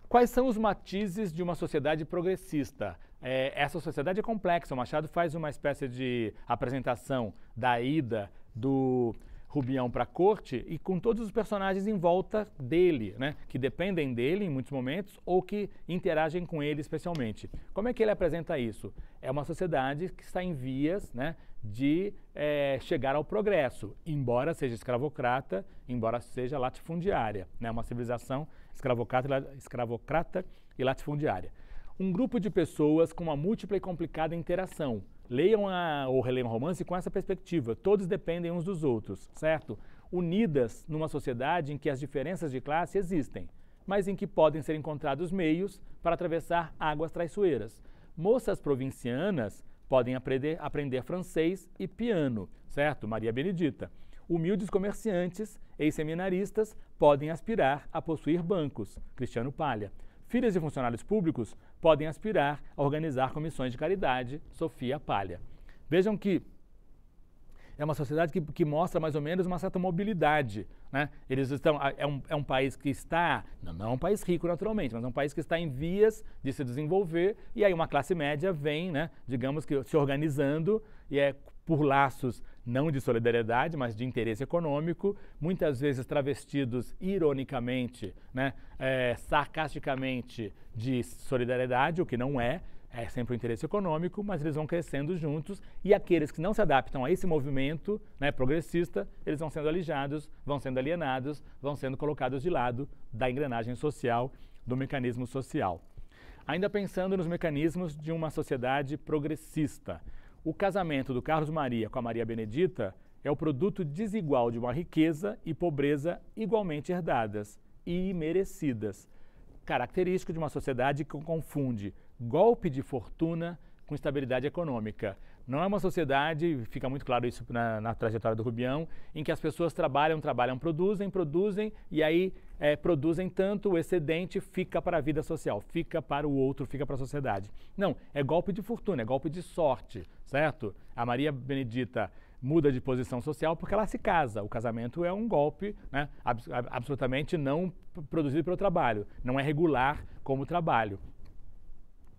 Quais são os matizes de uma sociedade progressista? É, essa sociedade é complexa. O Machado faz uma espécie de apresentação da ida do Rubião para a corte e com todos os personagens em volta dele, né? Que dependem dele em muitos momentos ou que interagem com ele especialmente. Como é que ele apresenta isso? É uma sociedade que está em vias, né? De é, chegar ao progresso, embora seja escravocrata, embora seja latifundiária, né? Uma civilização escravocrata, escravocrata e latifundiária. Um grupo de pessoas com uma múltipla e complicada interação Leiam a, ou releiam o romance com essa perspectiva. Todos dependem uns dos outros, certo? Unidas numa sociedade em que as diferenças de classe existem, mas em que podem ser encontrados meios para atravessar águas traiçoeiras. Moças provincianas podem aprender, aprender francês e piano, certo? Maria Benedita. Humildes comerciantes e seminaristas podem aspirar a possuir bancos, Cristiano Palha. Filhas de funcionários públicos podem aspirar a organizar comissões de caridade, Sofia Palha. Vejam que é uma sociedade que, que mostra mais ou menos uma certa mobilidade. Né? Eles estão, é, um, é um país que está, não, não é um país rico naturalmente, mas é um país que está em vias de se desenvolver, e aí uma classe média vem, né, digamos que se organizando, e é por laços não de solidariedade, mas de interesse econômico, muitas vezes travestidos ironicamente, né, é, sarcasticamente de solidariedade, o que não é, é sempre o um interesse econômico, mas eles vão crescendo juntos e aqueles que não se adaptam a esse movimento né, progressista, eles vão sendo alijados, vão sendo alienados, vão sendo colocados de lado da engrenagem social, do mecanismo social. Ainda pensando nos mecanismos de uma sociedade progressista, o casamento do Carlos Maria com a Maria Benedita é o produto desigual de uma riqueza e pobreza igualmente herdadas e imerecidas, característico de uma sociedade que confunde golpe de fortuna com estabilidade econômica. Não é uma sociedade, fica muito claro isso na, na trajetória do Rubião, em que as pessoas trabalham, trabalham, produzem, produzem e aí é, produzem tanto, o excedente fica para a vida social, fica para o outro, fica para a sociedade. Não, é golpe de fortuna, é golpe de sorte, certo? A Maria Benedita muda de posição social porque ela se casa. O casamento é um golpe né, ab absolutamente não produzido pelo trabalho, não é regular como trabalho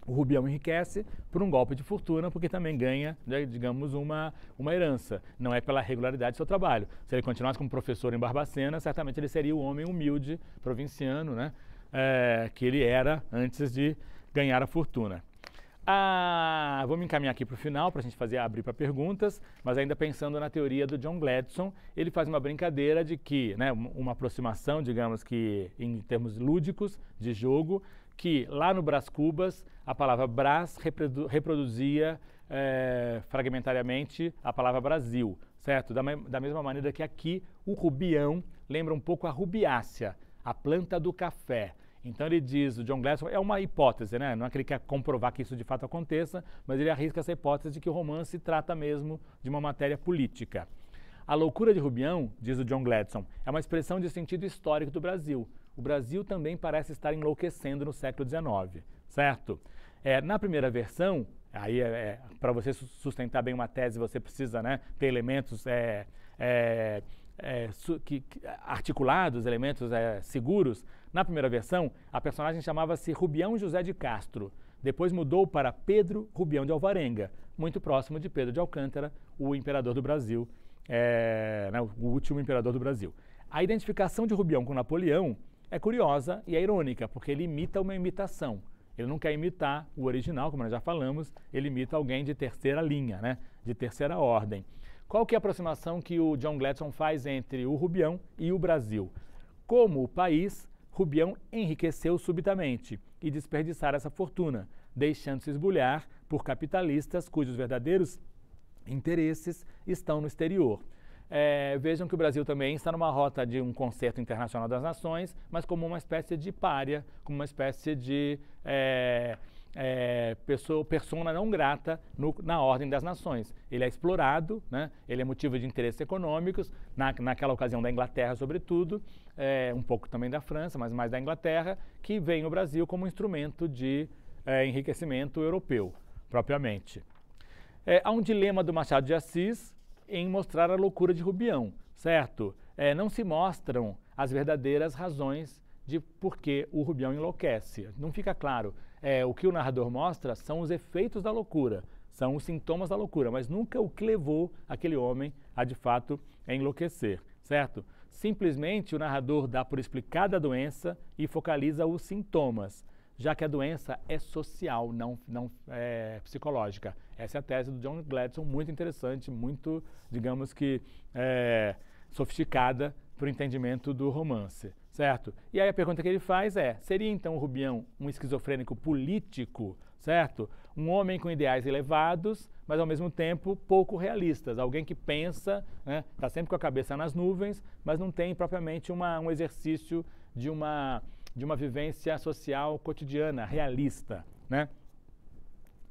o Rubião enriquece por um golpe de fortuna, porque também ganha, né, digamos, uma, uma herança. Não é pela regularidade do seu trabalho. Se ele continuasse como professor em Barbacena, certamente ele seria o homem humilde, provinciano, né? É, que ele era antes de ganhar a fortuna. Ah, vamos encaminhar aqui para o final para a gente fazer abrir para perguntas, mas ainda pensando na teoria do John Gladson, ele faz uma brincadeira de que, né, uma aproximação, digamos que em termos lúdicos de jogo, que lá no Brás Cubas, a palavra Brás reprodu reproduzia é, fragmentariamente a palavra Brasil, certo? Da, da mesma maneira que aqui o rubião lembra um pouco a rubiácea, a planta do café. Então ele diz, o John Glasson, é uma hipótese, né? Não é que ele quer comprovar que isso de fato aconteça, mas ele arrisca essa hipótese de que o romance trata mesmo de uma matéria política. A loucura de Rubião, diz o John Gladson, é uma expressão de sentido histórico do Brasil, o Brasil também parece estar enlouquecendo no século XIX, certo? É, na primeira versão, aí é, é para você sustentar bem uma tese, você precisa né, ter elementos é, é, su, que, que, articulados, elementos seguros. Na primeira versão, a personagem chamava-se Rubião José de Castro. Depois mudou para Pedro Rubião de Alvarenga, muito próximo de Pedro de Alcântara, o imperador do Brasil, é, né, o último imperador do Brasil. A identificação de Rubião com Napoleão é curiosa e é irônica, porque ele imita uma imitação. Ele não quer imitar o original, como nós já falamos, ele imita alguém de terceira linha, né? de terceira ordem. Qual que é a aproximação que o John Gladstone faz entre o Rubião e o Brasil? Como o país, Rubião enriqueceu subitamente e desperdiçar essa fortuna, deixando-se esbulhar por capitalistas cujos verdadeiros interesses estão no exterior. É, vejam que o Brasil também está numa rota de um concerto internacional das nações, mas como uma espécie de pária, como uma espécie de é, é, pessoa, persona não grata no, na ordem das nações. Ele é explorado, né? ele é motivo de interesses econômicos, na, naquela ocasião da Inglaterra, sobretudo, é, um pouco também da França, mas mais da Inglaterra, que vem o Brasil como instrumento de é, enriquecimento europeu, propriamente. É, há um dilema do Machado de Assis, em mostrar a loucura de Rubião, certo? É, não se mostram as verdadeiras razões de por que o Rubião enlouquece. Não fica claro. É, o que o narrador mostra são os efeitos da loucura, são os sintomas da loucura, mas nunca o que levou aquele homem a de fato enlouquecer, certo? Simplesmente o narrador dá por explicada a doença e focaliza os sintomas já que a doença é social, não, não é, psicológica. Essa é a tese do John Gladson, muito interessante, muito, digamos que, é, sofisticada para o entendimento do romance, certo? E aí a pergunta que ele faz é: seria então o Rubião um esquizofrênico político, certo? Um homem com ideais elevados, mas ao mesmo tempo pouco realistas. Alguém que pensa, está né, tá sempre com a cabeça nas nuvens, mas não tem propriamente uma, um exercício de uma de uma vivência social cotidiana, realista, né?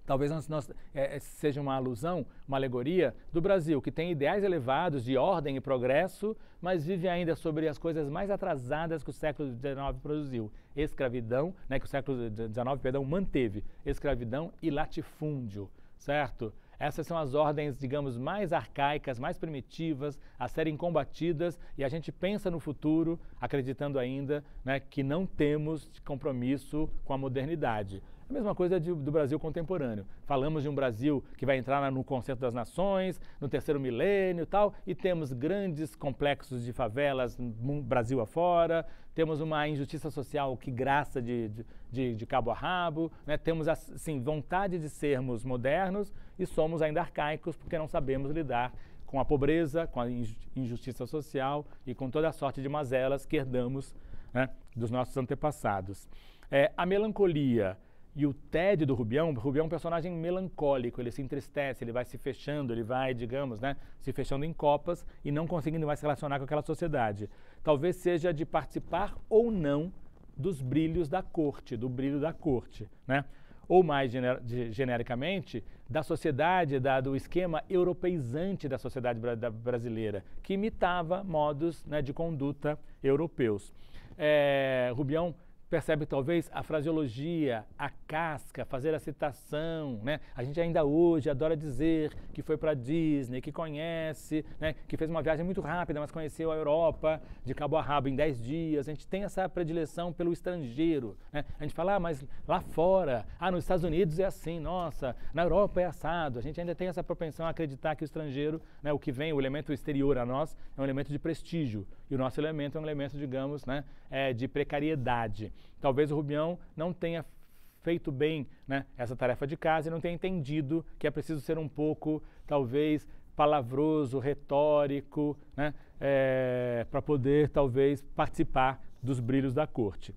Talvez nós, nós, é, é, seja uma alusão, uma alegoria do Brasil, que tem ideais elevados de ordem e progresso, mas vive ainda sobre as coisas mais atrasadas que o século XIX produziu. Escravidão, né, que o século XIX perdão, manteve. Escravidão e latifúndio, certo? Essas são as ordens, digamos, mais arcaicas, mais primitivas, a serem combatidas e a gente pensa no futuro, acreditando ainda né, que não temos compromisso com a modernidade. A mesma coisa de, do Brasil contemporâneo. Falamos de um Brasil que vai entrar no Concerto das nações, no terceiro milênio e tal, e temos grandes complexos de favelas Brasil afora, temos uma injustiça social que graça de, de, de cabo a rabo, né? temos assim, vontade de sermos modernos e somos ainda arcaicos porque não sabemos lidar com a pobreza, com a injustiça social e com toda a sorte de mazelas que herdamos né, dos nossos antepassados. É, a melancolia e o Ted do Rubião, Rubião é um personagem melancólico, ele se entristece, ele vai se fechando, ele vai, digamos, né, se fechando em copas e não conseguindo mais se relacionar com aquela sociedade. Talvez seja de participar ou não dos brilhos da corte, do brilho da corte, né? Ou mais gener de, genericamente, da sociedade, da, do esquema europeizante da sociedade bra da brasileira, que imitava modos né, de conduta europeus. É, Rubião percebe talvez a fraseologia, a casca, fazer a citação, né? A gente ainda hoje adora dizer que foi para Disney, que conhece, né? Que fez uma viagem muito rápida, mas conheceu a Europa de cabo a rabo em 10 dias. A gente tem essa predileção pelo estrangeiro, né? A gente fala, ah, mas lá fora, ah, nos Estados Unidos é assim, nossa, na Europa é assado. A gente ainda tem essa propensão a acreditar que o estrangeiro, né, o que vem, o elemento exterior a nós, é um elemento de prestígio. E o nosso elemento é um elemento, digamos, né, é, de precariedade. Talvez o Rubião não tenha feito bem né, essa tarefa de casa e não tenha entendido que é preciso ser um pouco, talvez, palavroso, retórico, né, é, para poder, talvez, participar dos brilhos da corte.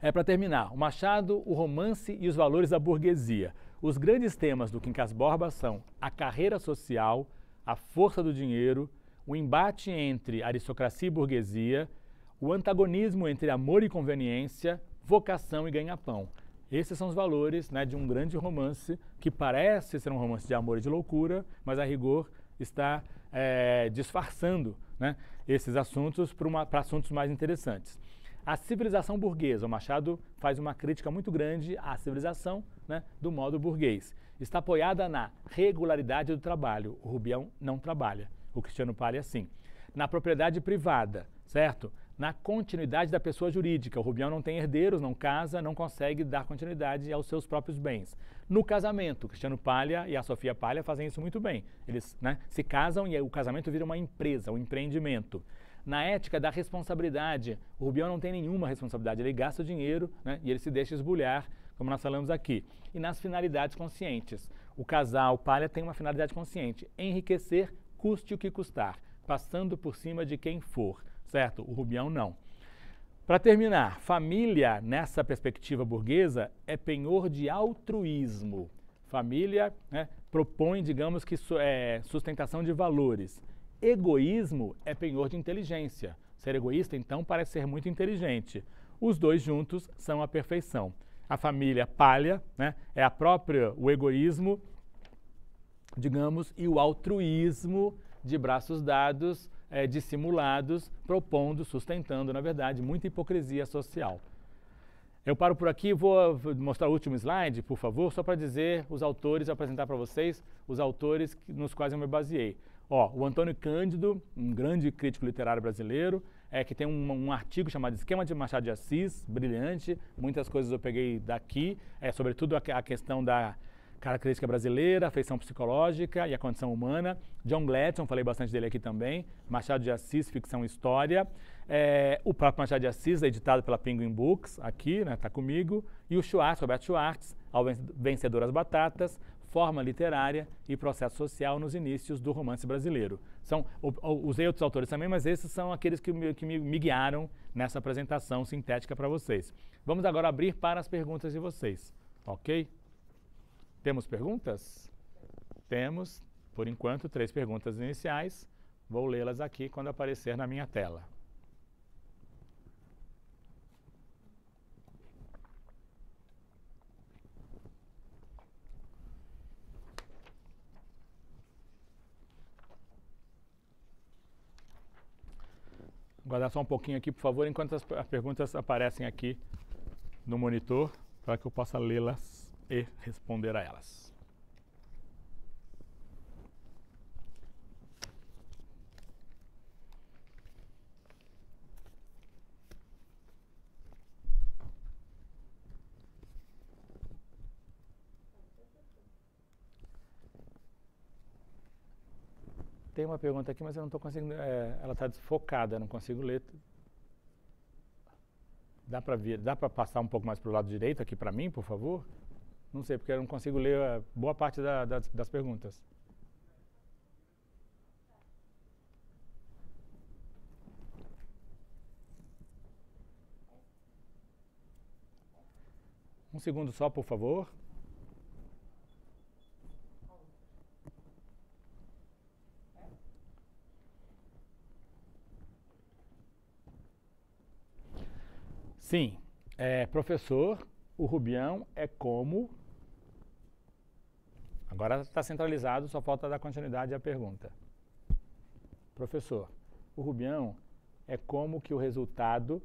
É, para terminar, o Machado, o romance e os valores da burguesia. Os grandes temas do Quincas Borba são a carreira social, a força do dinheiro, o embate entre aristocracia e burguesia, o antagonismo entre amor e conveniência, vocação e ganha-pão. Esses são os valores né, de um grande romance que parece ser um romance de amor e de loucura, mas a rigor está é, disfarçando né, esses assuntos para assuntos mais interessantes. A civilização burguesa, o Machado faz uma crítica muito grande à civilização né, do modo burguês. Está apoiada na regularidade do trabalho. O Rubião não trabalha o Cristiano Palha é assim. Na propriedade privada, certo? Na continuidade da pessoa jurídica. O Rubião não tem herdeiros, não casa, não consegue dar continuidade aos seus próprios bens. No casamento, o Cristiano Palha e a Sofia Palha fazem isso muito bem. Eles né, se casam e o casamento vira uma empresa, um empreendimento na ética da responsabilidade. O Rubião não tem nenhuma responsabilidade, ele gasta o dinheiro né, e ele se deixa esbulhar, como nós falamos aqui. E nas finalidades conscientes. O casal Palha tem uma finalidade consciente: enriquecer custe o que custar, passando por cima de quem for, certo? O Rubião não. Para terminar, família, nessa perspectiva burguesa, é penhor de altruísmo. Família né, propõe, digamos que, é, sustentação de valores. Egoísmo é penhor de inteligência. Ser egoísta, então, parece ser muito inteligente. Os dois juntos são a perfeição. A família palha, né, é a própria, o egoísmo digamos, e o altruísmo de braços dados, é, dissimulados, propondo, sustentando, na verdade, muita hipocrisia social. Eu paro por aqui, vou mostrar o último slide, por favor, só para dizer os autores, apresentar para vocês os autores nos quais eu me baseei. Ó, o Antônio Cândido, um grande crítico literário brasileiro, é que tem um, um, artigo chamado Esquema de Machado de Assis, brilhante, muitas coisas eu peguei daqui, é sobretudo a, a questão da Característica brasileira, afeição psicológica e a condição humana. John Gladson, falei bastante dele aqui também. Machado de Assis, ficção e história. É, o próprio Machado de Assis, é editado pela Penguin Books, aqui, né, tá comigo. E o Schwartz, Roberto Schwartz, ao Vencedoras Batatas, forma literária e processo social nos inícios do romance brasileiro. São, usei outros autores também, mas esses são aqueles que me, que me, me guiaram nessa apresentação sintética para vocês. Vamos agora abrir para as perguntas de vocês, ok? Temos perguntas? Temos, por enquanto, três perguntas iniciais. Vou lê-las aqui quando aparecer na minha tela. Guardar só um pouquinho aqui, por favor, enquanto as perguntas aparecem aqui no monitor, para que eu possa lê-las e responder a elas. Tem uma pergunta aqui, mas eu não estou conseguindo. É, ela está desfocada, eu não consigo ler. Dá para passar um pouco mais para o lado direito aqui para mim, por favor? Não sei, porque eu não consigo ler a eh, boa parte da, das, das perguntas. Um segundo só, por favor. Sim, é, professor, o Rubião é como Agora está centralizado, só falta dar continuidade à pergunta. Professor, o Rubião é como que o resultado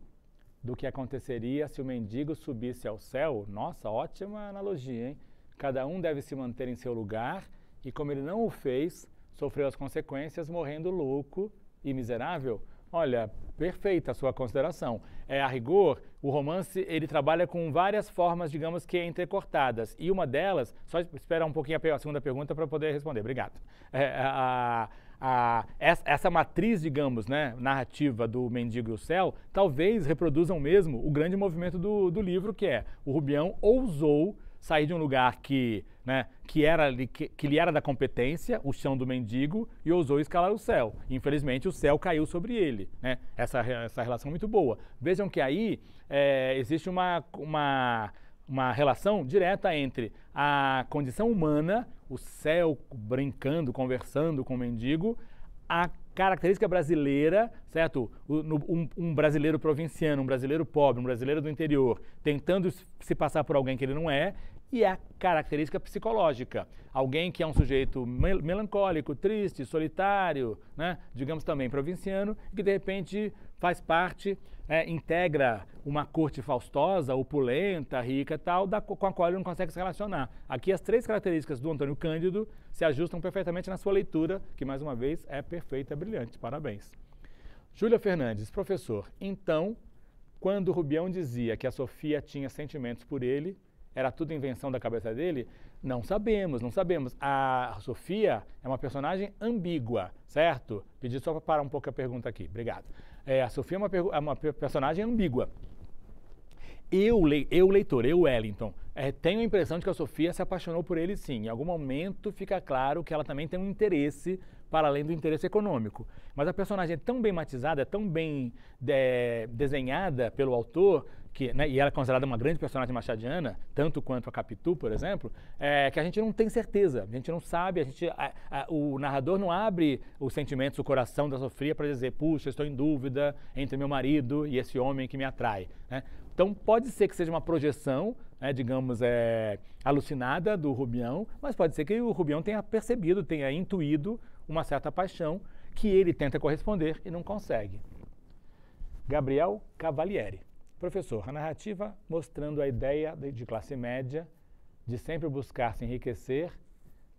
do que aconteceria se o mendigo subisse ao céu? Nossa, ótima analogia, hein? Cada um deve se manter em seu lugar e, como ele não o fez, sofreu as consequências morrendo louco e miserável. Olha, perfeita a sua consideração. É, a rigor, o romance ele trabalha com várias formas, digamos que entrecortadas. E uma delas, só esperar um pouquinho a segunda pergunta para poder responder. Obrigado. É, a, a, essa, essa, matriz, digamos, né, narrativa do Mendigo e o Céu, talvez reproduzam mesmo o grande movimento do, do livro, que é o Rubião ousou sair de um lugar que, né, que, era, que, que lhe era da competência, o chão do mendigo, e ousou escalar o céu. Infelizmente, o céu caiu sobre ele. Né? Essa, essa relação é muito boa. Vejam que aí é, existe uma, uma, uma relação direta entre a condição humana, o céu brincando, conversando com o mendigo, a característica brasileira, certo? Um, um, brasileiro provinciano, um brasileiro pobre, um brasileiro do interior, tentando se passar por alguém que ele não é, e é a característica psicológica. Alguém que é um sujeito mel melancólico, triste, solitário, né? digamos também provinciano, que de repente faz parte, é, integra uma corte faustosa, opulenta, rica e tal, da, com a qual ele não consegue se relacionar. Aqui as três características do Antônio Cândido se ajustam perfeitamente na sua leitura, que mais uma vez é perfeita, é brilhante. Parabéns. Júlia Fernandes, professor, então, quando Rubião dizia que a Sofia tinha sentimentos por ele, era tudo invenção da cabeça dele? Não sabemos, não sabemos. A Sofia é uma personagem ambígua, certo? Pedi só para parar um pouco a pergunta aqui, obrigado. É, a Sofia é uma, é uma personagem ambígua. Eu, le eu, leitor, eu, Wellington, é, tenho a impressão de que a Sofia se apaixonou por ele sim. Em algum momento fica claro que ela também tem um interesse para além do interesse econômico. Mas a personagem é tão bem matizada, é tão bem de, é, desenhada pelo autor, que, né, e ela é considerada uma grande personagem machadiana, tanto quanto a Capitu, por exemplo, é, que a gente não tem certeza, a gente não sabe, a gente, a, a, o narrador não abre os sentimentos, o coração da sofria para dizer, puxa, estou em dúvida entre meu marido e esse homem que me atrai. Né? Então pode ser que seja uma projeção, né, digamos, é, alucinada do Rubião, mas pode ser que o Rubião tenha percebido, tenha intuído uma certa paixão que ele tenta corresponder e não consegue. Gabriel Cavalieri, professor, a narrativa mostrando a ideia de classe média de sempre buscar se enriquecer,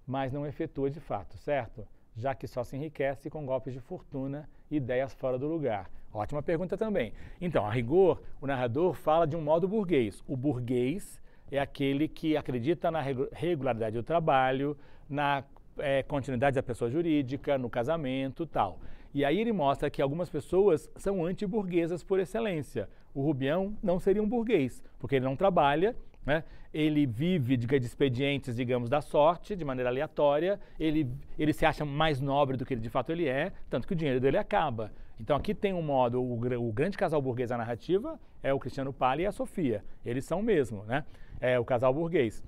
mas não efetua de fato, certo? Já que só se enriquece com golpes de fortuna e ideias fora do lugar. Ótima pergunta também. Então, a rigor, o narrador fala de um modo burguês. O burguês é aquele que acredita na regularidade do trabalho, na é, continuidade da pessoa jurídica, no casamento tal. E aí ele mostra que algumas pessoas são anti-burguesas por excelência. O Rubião não seria um burguês, porque ele não trabalha, né? ele vive diga, de expedientes, digamos, da sorte, de maneira aleatória, ele, ele se acha mais nobre do que ele, de fato ele é, tanto que o dinheiro dele acaba. Então aqui tem um modo, o, o grande casal burguês da narrativa é o Cristiano Pali e a Sofia, eles são mesmo, né? É o casal burguês.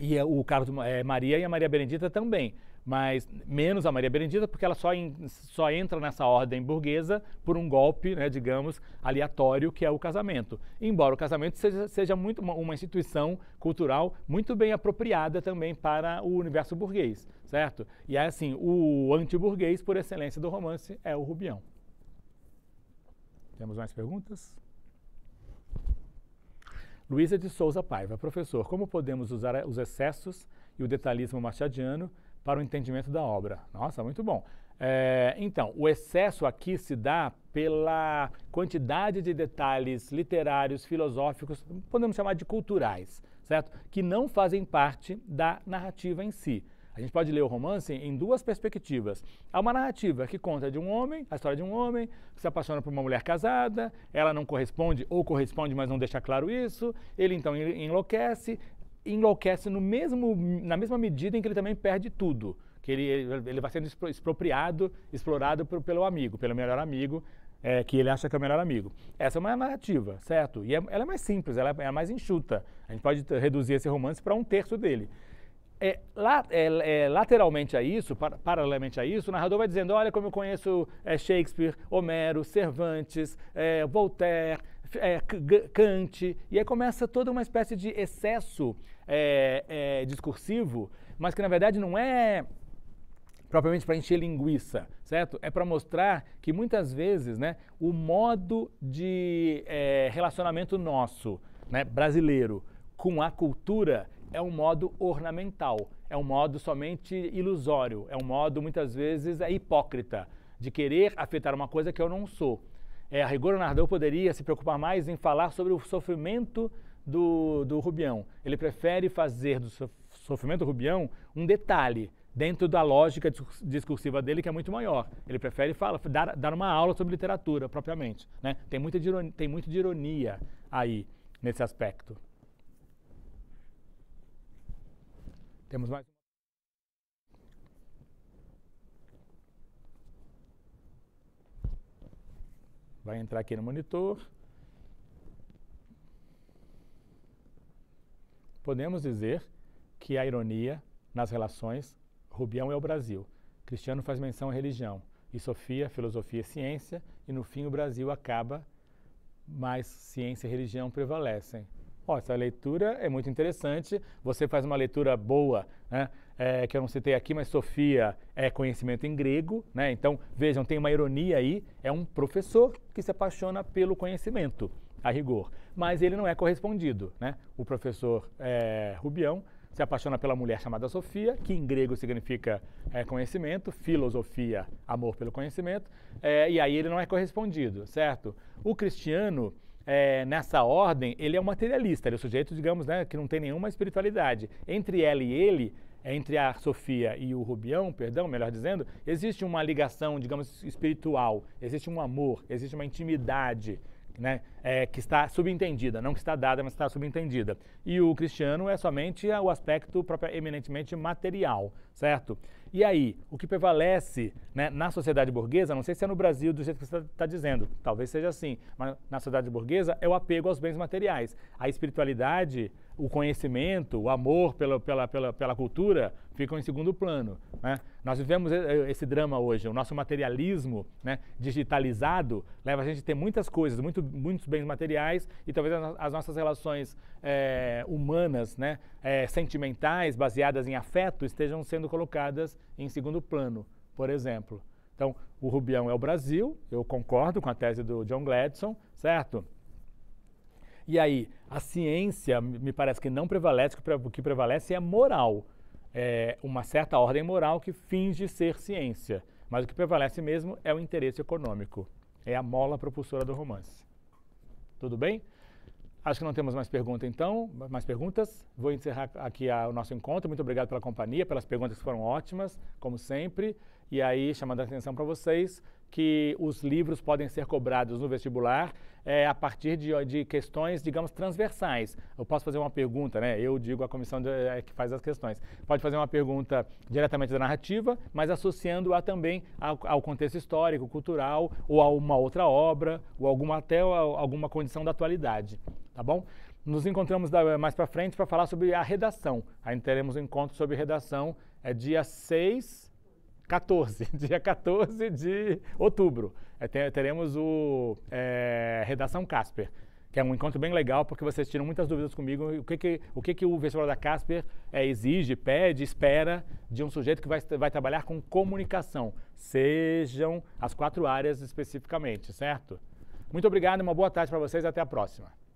E é, o Carlos é, Maria e a Maria Benedita também, mas menos a Maria Benedita, porque ela só, in, só entra nessa ordem burguesa por um golpe, né, digamos, aleatório, que é o casamento. Embora o casamento seja, seja muito uma, uma, instituição cultural muito bem apropriada também para o universo burguês, certo? E é assim, o anti-burguês por excelência do romance é o Rubião. Temos mais perguntas? Luísa de Souza Paiva, professor, como podemos usar os excessos e o detalhismo machadiano para o entendimento da obra? Nossa, muito bom. É, então, o excesso aqui se dá pela quantidade de detalhes literários, filosóficos, podemos chamar de culturais, certo? Que não fazem parte da narrativa em si. A gente pode ler o romance em duas perspectivas. Há uma narrativa que conta de um homem, a história de um homem, que se apaixona por uma mulher casada, ela não corresponde, ou corresponde, mas não deixa claro isso, ele então enlouquece, enlouquece no mesmo, na mesma medida em que ele também perde tudo. Que ele, ele vai sendo expropriado, explorado por, pelo amigo, pelo melhor amigo, é, que ele acha que é o melhor amigo. Essa é uma narrativa, certo? E é, ela é mais simples, ela é, é mais enxuta. A gente pode reduzir esse romance para um terço dele é, é, é, lateralmente a isso, par, paralelamente a isso, o narrador vai dizendo: olha como eu conheço é, Shakespeare, Homero, Cervantes, é, Voltaire, é, Kant, e aí começa toda uma espécie de excesso discursivo, mas que na verdade não é propriamente para encher linguiça, certo? É para mostrar que muitas vezes né, o modo de relacionamento nosso, né, brasileiro, com a cultura é um modo ornamental, é um modo somente ilusório, é um modo muitas vezes é hipócrita de querer afetar uma coisa que eu não sou. É, a rigor, Nardão poderia se preocupar mais em falar sobre o sofrimento do, do Rubião. Ele prefere fazer do sofrimento do Rubião um detalhe dentro da lógica discursiva dele, que é muito maior. Ele prefere falar, dar, dar uma aula sobre literatura, propriamente. Né? Tem, muita de tem muito de ironia aí, nesse aspecto. Temos mais uma. Vai entrar aqui no monitor. Podemos dizer que a ironia nas relações, Rubião é o Brasil, Cristiano faz menção à religião, e Sofia, filosofia e ciência, e no fim o Brasil acaba, mas ciência e religião prevalecem. Oh, essa leitura é muito interessante, você faz uma leitura boa, né? É, que eu não citei aqui, mas Sofia é conhecimento em grego, né? Então, vejam, tem uma ironia aí, é um professor que se apaixona pelo conhecimento, a rigor, mas ele não é correspondido, né? O professor é, Rubião se apaixona pela mulher chamada Sofia, que em grego significa é, conhecimento, filosofia, amor pelo conhecimento, é, e aí ele não é correspondido, certo? O cristiano é, nessa ordem, ele é um materialista, ele é um sujeito, digamos, né, que não tem nenhuma espiritualidade. Entre ela e ele, entre a Sofia e o Rubião, perdão, melhor dizendo, existe uma ligação, digamos, espiritual, existe um amor, existe uma intimidade né? É, que está subentendida, não que está dada, mas está subentendida. E o cristiano é somente o aspecto eminentemente material, certo? E aí, o que prevalece né, na sociedade burguesa, não sei se é no Brasil do jeito que você está dizendo, talvez seja assim, mas na sociedade burguesa é o apego aos bens materiais. A espiritualidade o conhecimento, o amor pela, pela, pela, pela cultura ficam em segundo plano. Né? Nós vivemos eh, eh, esse drama hoje, o nosso materialismo né, digitalizado leva a gente a ter muitas coisas, muito, muitos bens materiais e talvez as nossas relações é, humanas, né, é, sentimentais, baseadas em afeto, estejam sendo colocadas em segundo plano, por exemplo. Então, o Rubião é o Brasil, eu concordo com a tese do John Gladson, certo? E aí, a ciência me parece que não prevalece, o que prevalece é a moral. É uma certa ordem moral que finge ser ciência. Mas o que prevalece mesmo é o interesse econômico. É a mola propulsora do romance. Tudo bem? Acho que não temos mais perguntas, então, mais perguntas. Vou encerrar aqui a, o nosso encontro. Muito obrigado pela companhia, pelas perguntas que foram ótimas, como sempre. E aí, chamando a atenção para vocês, que os livros podem ser cobrados no vestibular é, a partir de, de, questões, digamos, transversais. Eu posso fazer uma pergunta, né? Eu digo a comissão de, é, que faz as questões. Pode fazer uma pergunta diretamente da narrativa, mas associando-a também ao, ao, contexto histórico, cultural, ou a uma outra obra, ou alguma, até alguma condição da atualidade, tá bom? Nos encontramos da, mais para frente para falar sobre a redação. Ainda teremos um encontro sobre redação, é dia 6 14, (laughs) dia 14 de outubro, é, teremos o é, Redação Casper, que é um encontro bem legal, porque vocês tiram muitas dúvidas comigo, o que que o, que que o vestibular da Casper é, exige, pede, espera de um sujeito que vai, vai trabalhar com comunicação, sejam as quatro áreas especificamente, certo? Muito obrigado, uma boa tarde para vocês, até a próxima.